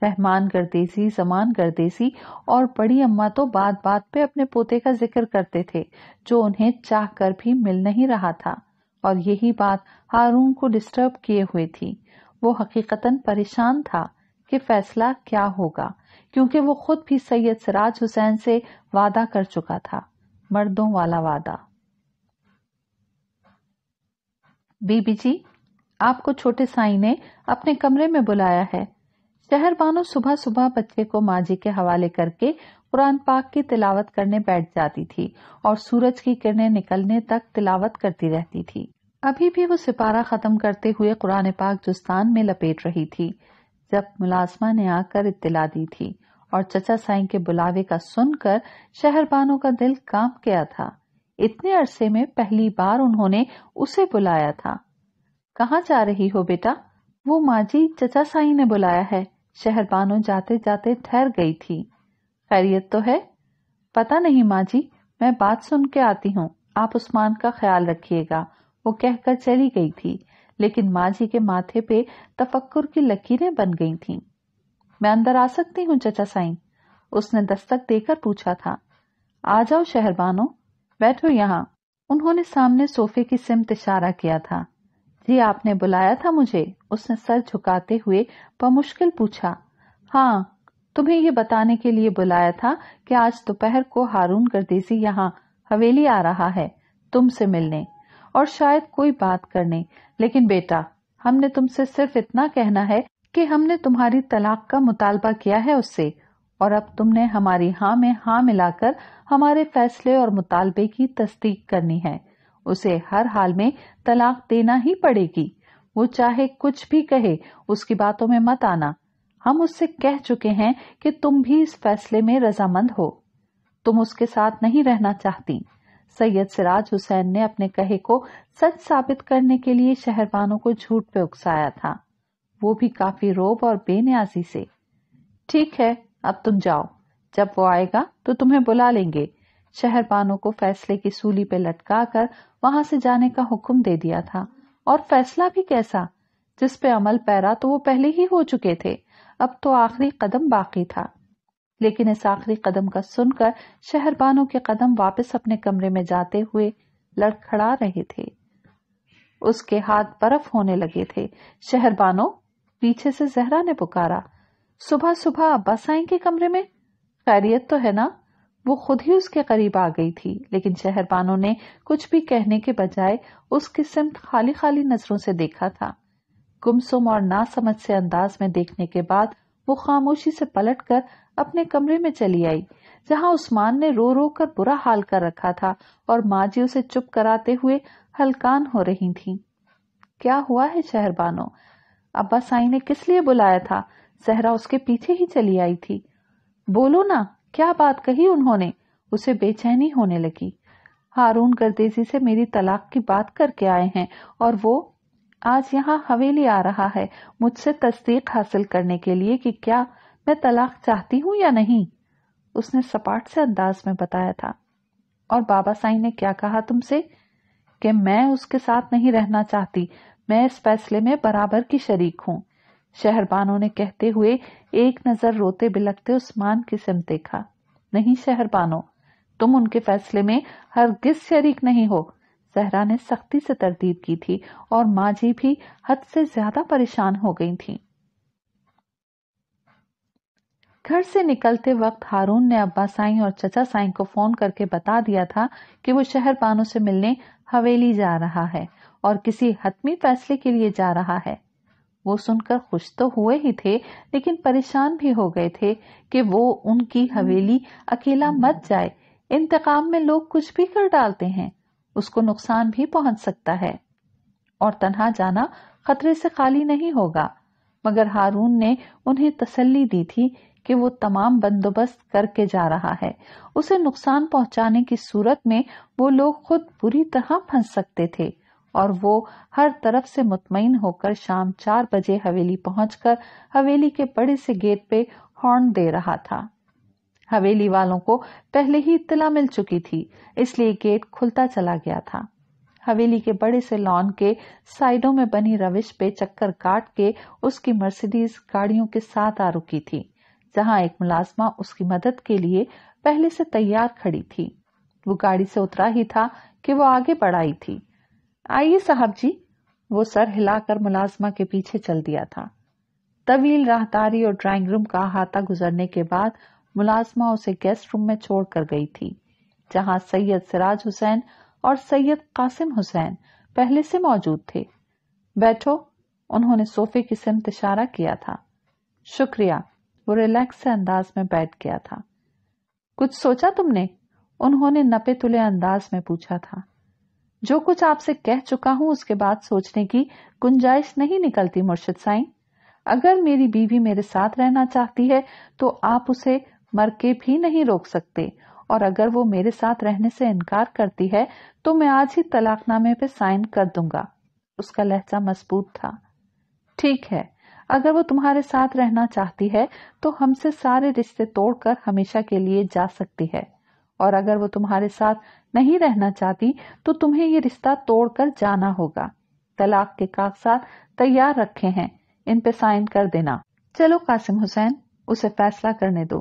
रहमान गर्देसी जमान गर्देसी और बड़ी अम्मा तो बात बात पे अपने पोते का जिक्र करते थे जो उन्हें चाह कर भी मिल नहीं रहा था और यही बात हारून को डिस्टर्ब किए हुए थी वो हकीकतन परेशान था कि फैसला क्या होगा क्योंकि वो खुद भी सैयद सिराज हुसैन से वादा कर चुका था मर्दों वाला वादा बीबी जी आपको छोटे साई ने अपने कमरे में बुलाया है बानो सुबह सुबह बच्चे को माजी के हवाले करके कुरान पाक की तिलावत करने बैठ जाती थी और सूरज की किरणें निकलने तक तिलावत करती रहती थी अभी भी वो सिपारा खत्म करते हुए कुरान पाक जुस्तान में लपेट रही थी जब मुलाजमा ने आकर इतला दी थी और चचा साई के बुलावे का सुनकर शहरबानों का दिल कांप गया था इतने अरसे में पहली बार उन्होंने उसे बुलाया था कहा जा रही हो बेटा वो माँ जी चचा साई ने बुलाया है शहर बानो जाते जाते ठहर गई थी खैरियत तो है पता नहीं माँ जी मैं बात सुन के आती हूँ आप उस्मान का ख्याल रखिएगा वो कहकर चली गई थी लेकिन माँ जी के माथे पे तफक्कुर की लकीरें बन गई थीं। मैं अंदर आ सकती हूँ चचा साईं उसने दस्तक देकर पूछा था आ जाओ शहरबानो बैठो यहाँ उन्होंने सामने सोफे की सिमत इशारा किया था जी आपने बुलाया था मुझे उसने सर झुकाते हुए बमुश्किल पूछा हाँ तुम्हें ये बताने के लिए बुलाया था कि आज दोपहर को हारून गर्देसी यहाँ हवेली आ रहा है तुमसे मिलने और शायद कोई बात करने लेकिन बेटा हमने तुमसे सिर्फ इतना कहना है कि हमने तुम्हारी तलाक का मुतालबा किया है उससे और अब तुमने हमारी हाँ में हाँ मिलाकर हमारे फैसले और मुतालबे की तस्दीक करनी है उसे हर हाल में तलाक देना ही पड़ेगी वो चाहे कुछ भी कहे उसकी बातों में मत आना हम उससे कह चुके हैं कि तुम भी इस फैसले में रजामंद हो तुम उसके साथ नहीं रहना चाहती सैयद सिराज हुसैन ने अपने कहे को सच साबित करने के लिए शहरवानों को झूठ पे उकसाया था वो भी काफी रोब और बेनियाजी से ठीक है अब तुम जाओ जब वो आएगा तो तुम्हें बुला लेंगे शहरबानों को फैसले की सूली पे लटका कर वहां से जाने का हुक्म दे दिया था और फैसला भी कैसा जिस पे अमल पैरा तो वो पहले ही हो चुके थे अब तो आखिरी कदम बाकी था लेकिन इस आखिरी कदम का सुनकर शहरबानों के कदम वापस अपने कमरे में जाते हुए लड़खड़ा रहे थे उसके हाथ बर्फ होने लगे थे शहरबानो पीछे से जहरा ने पुकारा सुबह सुबह अब्बास आएंगे कमरे में खैरियत तो है ना वो खुद ही उसके करीब आ गई थी लेकिन शहरबानों ने कुछ भी कहने के बजाय उसकी सिमत खाली खाली नजरों से देखा था गुमसुम और नासमझ से अंदाज में देखने के बाद वो खामोशी से पलट कर अपने कमरे में चली आई जहां उस्मान ने रो रो कर बुरा हाल कर रखा था और माँ जी उसे चुप कराते हुए हलकान हो रही थी क्या हुआ है शहरबानो अब्बा साई ने किस लिए बुलाया था सहरा उसके पीछे ही चली आई थी बोलो ना क्या बात कही उन्होंने उसे बेचैनी होने लगी हारून गर्देजी से मेरी तलाक की बात करके आए हैं और वो आज यहाँ हवेली आ रहा है मुझसे तस्दीक हासिल करने के लिए कि क्या मैं तलाक चाहती हूँ या नहीं उसने सपाट से अंदाज में बताया था और बाबा साई ने क्या कहा तुमसे कि मैं उसके साथ नहीं रहना चाहती मैं इस फैसले में बराबर की शरीक हूँ शहरबानों ने कहते हुए एक नजर रोते बिलकते उस्मान की सिम देखा नहीं शहरबानो तुम उनके फैसले में हरगिज शरीक नहीं हो जहरा ने सख्ती से तरदीद की थी और जी भी हद से ज्यादा परेशान हो गई थी घर से निकलते वक्त हारून ने अब्बा साई और चचा साई को फोन करके बता दिया था कि वो शहर पानों से मिलने हवेली जा रहा है और किसी हतमी फैसले के लिए जा रहा है वो सुनकर खुश तो हुए ही थे लेकिन परेशान भी हो गए थे कि वो उनकी हवेली अकेला मत जाए इंतकाम में लोग कुछ भी कर डालते हैं उसको नुकसान भी पहुंच सकता है और तनहा जाना खतरे से खाली नहीं होगा मगर हारून ने उन्हें तसल्ली दी थी कि वो तमाम बंदोबस्त करके जा रहा है उसे नुकसान पहुंचाने की सूरत में वो लोग खुद बुरी तरह फंस सकते थे और वो हर तरफ से मुतमिन होकर शाम चार बजे हवेली पहुंचकर हवेली के बड़े से गेट पे हॉर्न दे रहा था हवेली वालों को पहले ही इतला मिल चुकी थी इसलिए गेट खुलता चला गया था हवेली के बड़े से लॉन के साइडों में बनी रविश पे चक्कर काट के उसकी मर्सिडीज गाड़ियों के साथ आ रुकी थी जहां एक मुलाजमा उसकी मदद के लिए पहले से तैयार खड़ी थी वो गाड़ी से उतरा ही था कि वो आगे बढ़ाई थी आइए साहब जी वो सर हिलाकर मुलाजमा के पीछे चल दिया था तवील राहदारी और ड्राइंग रूम का अहाता गुजरने के बाद मुलाजमा उसे गेस्ट रूम में छोड़ कर गई थी जहां सैयद सिराज हुसैन और सैयद कासिम हुसैन पहले से मौजूद थे बैठो उन्होंने सोफे की सिमत इशारा किया था शुक्रिया वो रिलैक्स से अंदाज में बैठ गया था कुछ सोचा तुमने उन्होंने नपे तुले अंदाज में पूछा था जो कुछ आपसे कह चुका हूं उसके बाद सोचने की गुंजाइश नहीं निकलती मुर्शिद साई अगर मेरी बीवी मेरे साथ रहना चाहती है तो आप उसे मर के भी नहीं रोक सकते और अगर वो मेरे साथ रहने से इनकार करती है तो मैं आज ही तलाकनामे पे साइन कर दूंगा उसका लहजा मजबूत था ठीक है अगर वो तुम्हारे साथ रहना चाहती है तो हमसे सारे रिश्ते तोड़कर हमेशा के लिए जा सकती है और अगर वो तुम्हारे साथ नहीं रहना चाहती तो तुम्हें ये रिश्ता तोड़कर जाना होगा तलाक के कागजात तैयार रखे हैं इन पे साइन कर देना चलो कासिम हुसैन उसे फैसला करने दो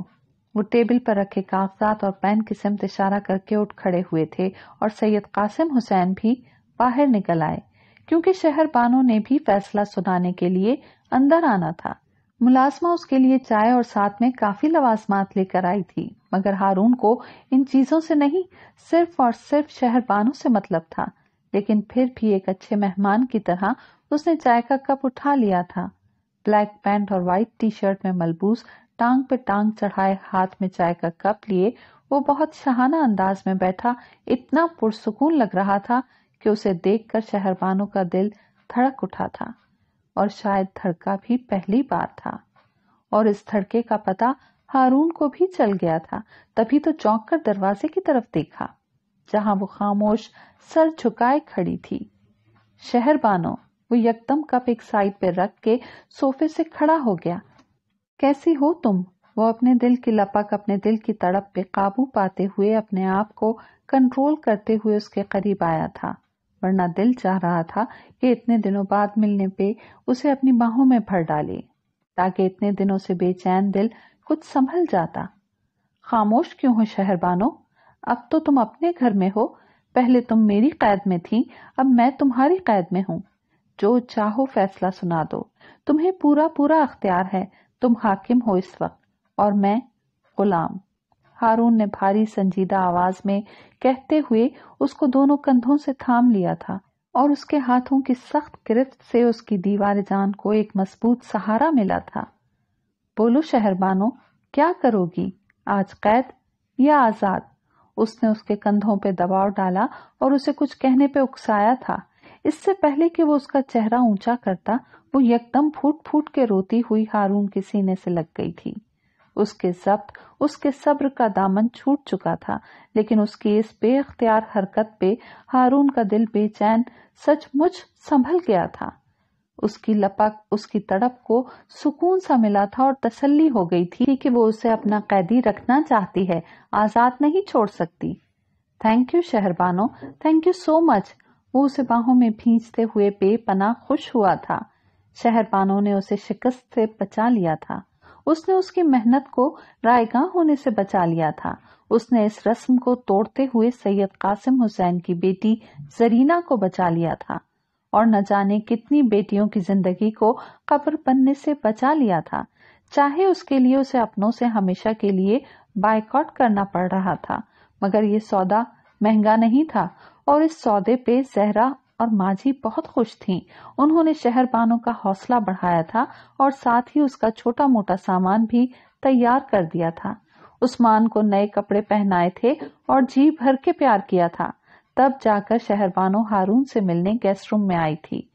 वो टेबल पर रखे कागजात और पेन की सिमत इशारा करके उठ खड़े हुए थे और सैयद कासिम हुसैन भी बाहर निकल आए क्योंकि शहर बानों ने भी फैसला सुनाने के लिए अंदर आना था मुलाजमा उसके लिए चाय और साथ में काफी लवाजमात लेकर आई थी मगर हारून को इन चीजों से नहीं सिर्फ और सिर्फ शहरबानों से मतलब था लेकिन फिर भी एक अच्छे मेहमान की तरह उसने चाय का कप उठा लिया था ब्लैक पैंट और व्हाइट टी शर्ट में मलबूस टांग पे टांग चढ़ाए हाथ में चाय का कप लिए वो बहुत शहाना अंदाज में बैठा इतना पुरसकून लग रहा था कि उसे देखकर शहरबानों का दिल धड़क उठा था और शायद धड़का भी पहली बार था और इस धड़के का पता हारून को भी चल गया था तभी तो चौंक कर दरवाजे की तरफ देखा जहां वो खामोश सर झुकाए खड़ी थी शहर बानो वो यकदम कप एक साइड पर रख के सोफे से खड़ा हो गया कैसी हो तुम वो अपने दिल की लपक अपने दिल की तड़प पे काबू पाते हुए अपने आप को कंट्रोल करते हुए उसके करीब आया था वरना दिल चाह रहा था कि इतने दिनों बाद मिलने पे उसे अपनी बाहों में भर डाले ताकि इतने दिनों से बेचैन दिल कुछ संभल जाता खामोश क्यों हो शहरबानो अब तो तुम अपने घर में हो पहले तुम मेरी कैद में थी अब मैं तुम्हारी कैद में हूँ जो चाहो फैसला सुना दो तुम्हें पूरा पूरा अख्तियार है तुम हाकिम हो इस वक्त और मैं गुलाम हारून ने भारी संजीदा आवाज में कहते हुए उसको दोनों कंधों से थाम लिया था और उसके हाथों की सख्त गिरफ्त से उसकी दीवार जान को एक मजबूत सहारा मिला था बोलो शहरबानो क्या करोगी आज कैद या आजाद उसने उसके कंधों पर दबाव डाला और उसे कुछ कहने पे उकसाया था इससे पहले कि वो उसका चेहरा ऊंचा करता वो यकदम फूट फूट के रोती हुई हारून के सीने से लग गई थी उसके जब्त उसके सब्र का दामन छूट चुका था लेकिन उसकी इस बेअख्तियार हरकत पे हारून का दिल बेचैन सचमुच संभल गया था उसकी लपक उसकी तड़प को सुकून सा मिला था और तसल्ली हो गई थी कि वो उसे अपना कैदी रखना चाहती है आजाद नहीं छोड़ सकती thank you Shahrbano thank you so much वो उसे बाहों में भींचते हुए बेपना खुश हुआ था शहरबानो ने उसे शिकस्त से बचा लिया था उसने उसकी मेहनत को रायगा होने से बचा लिया था उसने इस रस्म को तोड़ते हुए सैयद कासिम हुसैन की बेटी जरीना को बचा लिया था और न जाने कितनी बेटियों की जिंदगी को कब्र बनने से बचा लिया था चाहे उसके लिए उसे अपनों से हमेशा के लिए बायकॉट करना पड़ रहा था मगर ये सौदा महंगा नहीं था और इस सौदे पे जहरा और माझी बहुत खुश थीं। उन्होंने शहर बानों का हौसला बढ़ाया था और साथ ही उसका छोटा मोटा सामान भी तैयार कर दिया था उस्मान को नए कपड़े पहनाए थे और जी भर के प्यार किया था तब जाकर शहरबानो हारून से मिलने गेस्ट रूम में आई थी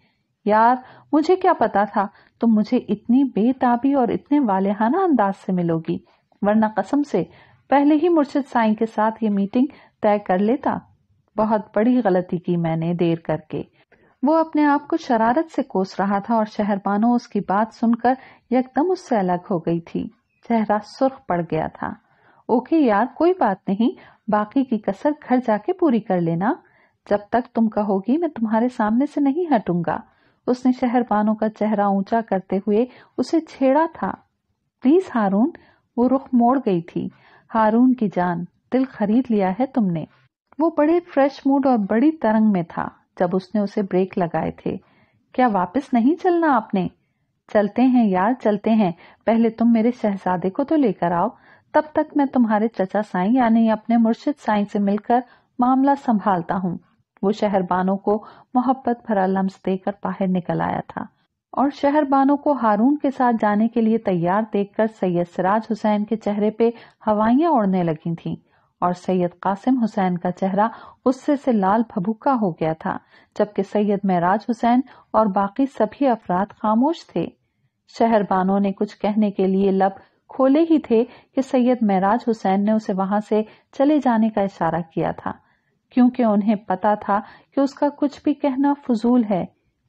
यार मुझे क्या पता था तुम तो मुझे इतनी बेताबी और इतने वालेहाना अंदाज से मिलोगी वरना कसम से पहले ही मुर्शिद साईं के साथ ये मीटिंग तय कर लेता बहुत बड़ी गलती की मैंने देर करके वो अपने आप को शरारत से कोस रहा था और शहरबानो उसकी बात सुनकर एकदम उससे अलग हो गई थी चेहरा सुर्ख पड़ गया था ओके यार कोई बात नहीं बाकी की कसर घर जाके पूरी कर लेना जब तक तुम कहोगी मैं तुम्हारे सामने से नहीं हटूंगा उसने शहरबानो का चेहरा ऊंचा करते हुए उसे छेड़ा था प्लीज हारून वो रुख मोड़ गई थी हारून की जान दिल खरीद लिया है तुमने वो बड़े फ्रेश मूड और बड़ी तरंग में था जब उसने उसे ब्रेक लगाए थे क्या वापस नहीं चलना आपने चलते हैं यार चलते हैं पहले तुम मेरे शहजादे को तो लेकर आओ तब तक मैं तुम्हारे चचा साई यानी अपने मुर्शिद साई से मिलकर मामला संभालता हूँ वो शहरबानों को मोहब्बत भरा लम्स देकर बाहर निकल आया था और शहरबानों को हारून के साथ जाने के लिए तैयार देखकर सैयद सिराज हुसैन के चेहरे पे हवाइया उड़ने लगी थीं। और सैयद कासिम हुसैन का चेहरा गुस्से से लाल भभुका हो गया था जबकि सैयद महराज हुसैन और बाकी सभी अफराद खामोश थे शहर बानों ने कुछ कहने के लिए लब खोले ही थे कि सैयद महराज हुसैन ने उसे वहां से चले जाने का इशारा किया था क्योंकि उन्हें पता था कि उसका कुछ भी कहना फजूल है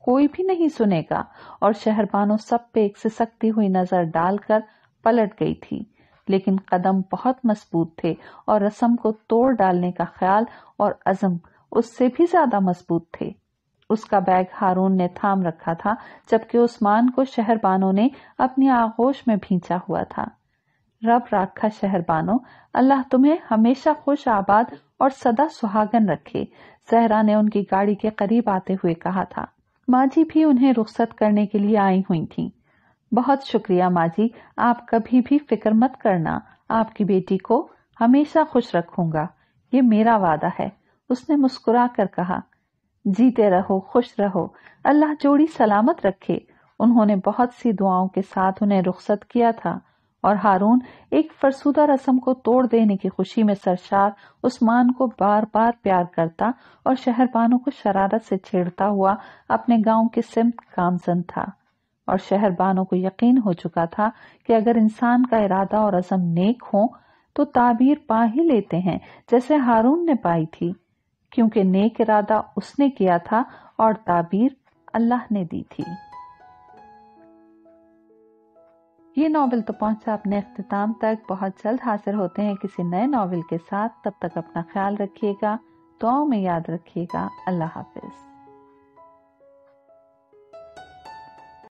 कोई भी नहीं सुनेगा और शहरबानों सब पे एक से सकती हुई नजर डालकर पलट गई थी लेकिन कदम बहुत मजबूत थे और रस्म को तोड़ डालने का ख्याल और अजम उससे भी ज्यादा मजबूत थे उसका बैग हारून ने थाम रखा था जबकि उस्मान को शहरबानों ने अपनी आगोश में भींचा हुआ था रब राखा शहरबानो अल्लाह तुम्हें हमेशा खुश आबाद और सदा सुहागन रखे सहरा ने उनकी गाड़ी के करीब आते हुए कहा था माँ जी भी उन्हें रुख्सत करने के लिए आई हुई थीं। बहुत शुक्रिया माँ जी आप कभी भी फिक्र मत करना आपकी बेटी को हमेशा खुश रखूंगा ये मेरा वादा है उसने मुस्कुरा कर कहा जीते रहो खुश रहो अल्लाह जोड़ी सलामत रखे उन्होंने बहुत सी दुआओं के साथ उन्हें रुखसत किया था और हारून एक फरसूदा रस्म को तोड़ देने की खुशी में सरशार उस्मान को बार बार प्यार करता और शहरबानों को शरारत से छेड़ता हुआ अपने गांव के सिमत कामजन था और शहर बानों को यकीन हो चुका था कि अगर इंसान का इरादा और अजम नेक हो तो ताबीर पा ही लेते हैं जैसे हारून ने पाई थी क्योंकि नेक इरादा उसने किया था और ताबीर अल्लाह ने दी थी ये नावल तो पहुंचा अपने अख्ताम तक बहुत जल्द हासिल होते हैं किसी नए नावल के साथ तब तक अपना ख्याल रखिएगा दुआओं में याद रखिएगा अल्लाह हाफिज़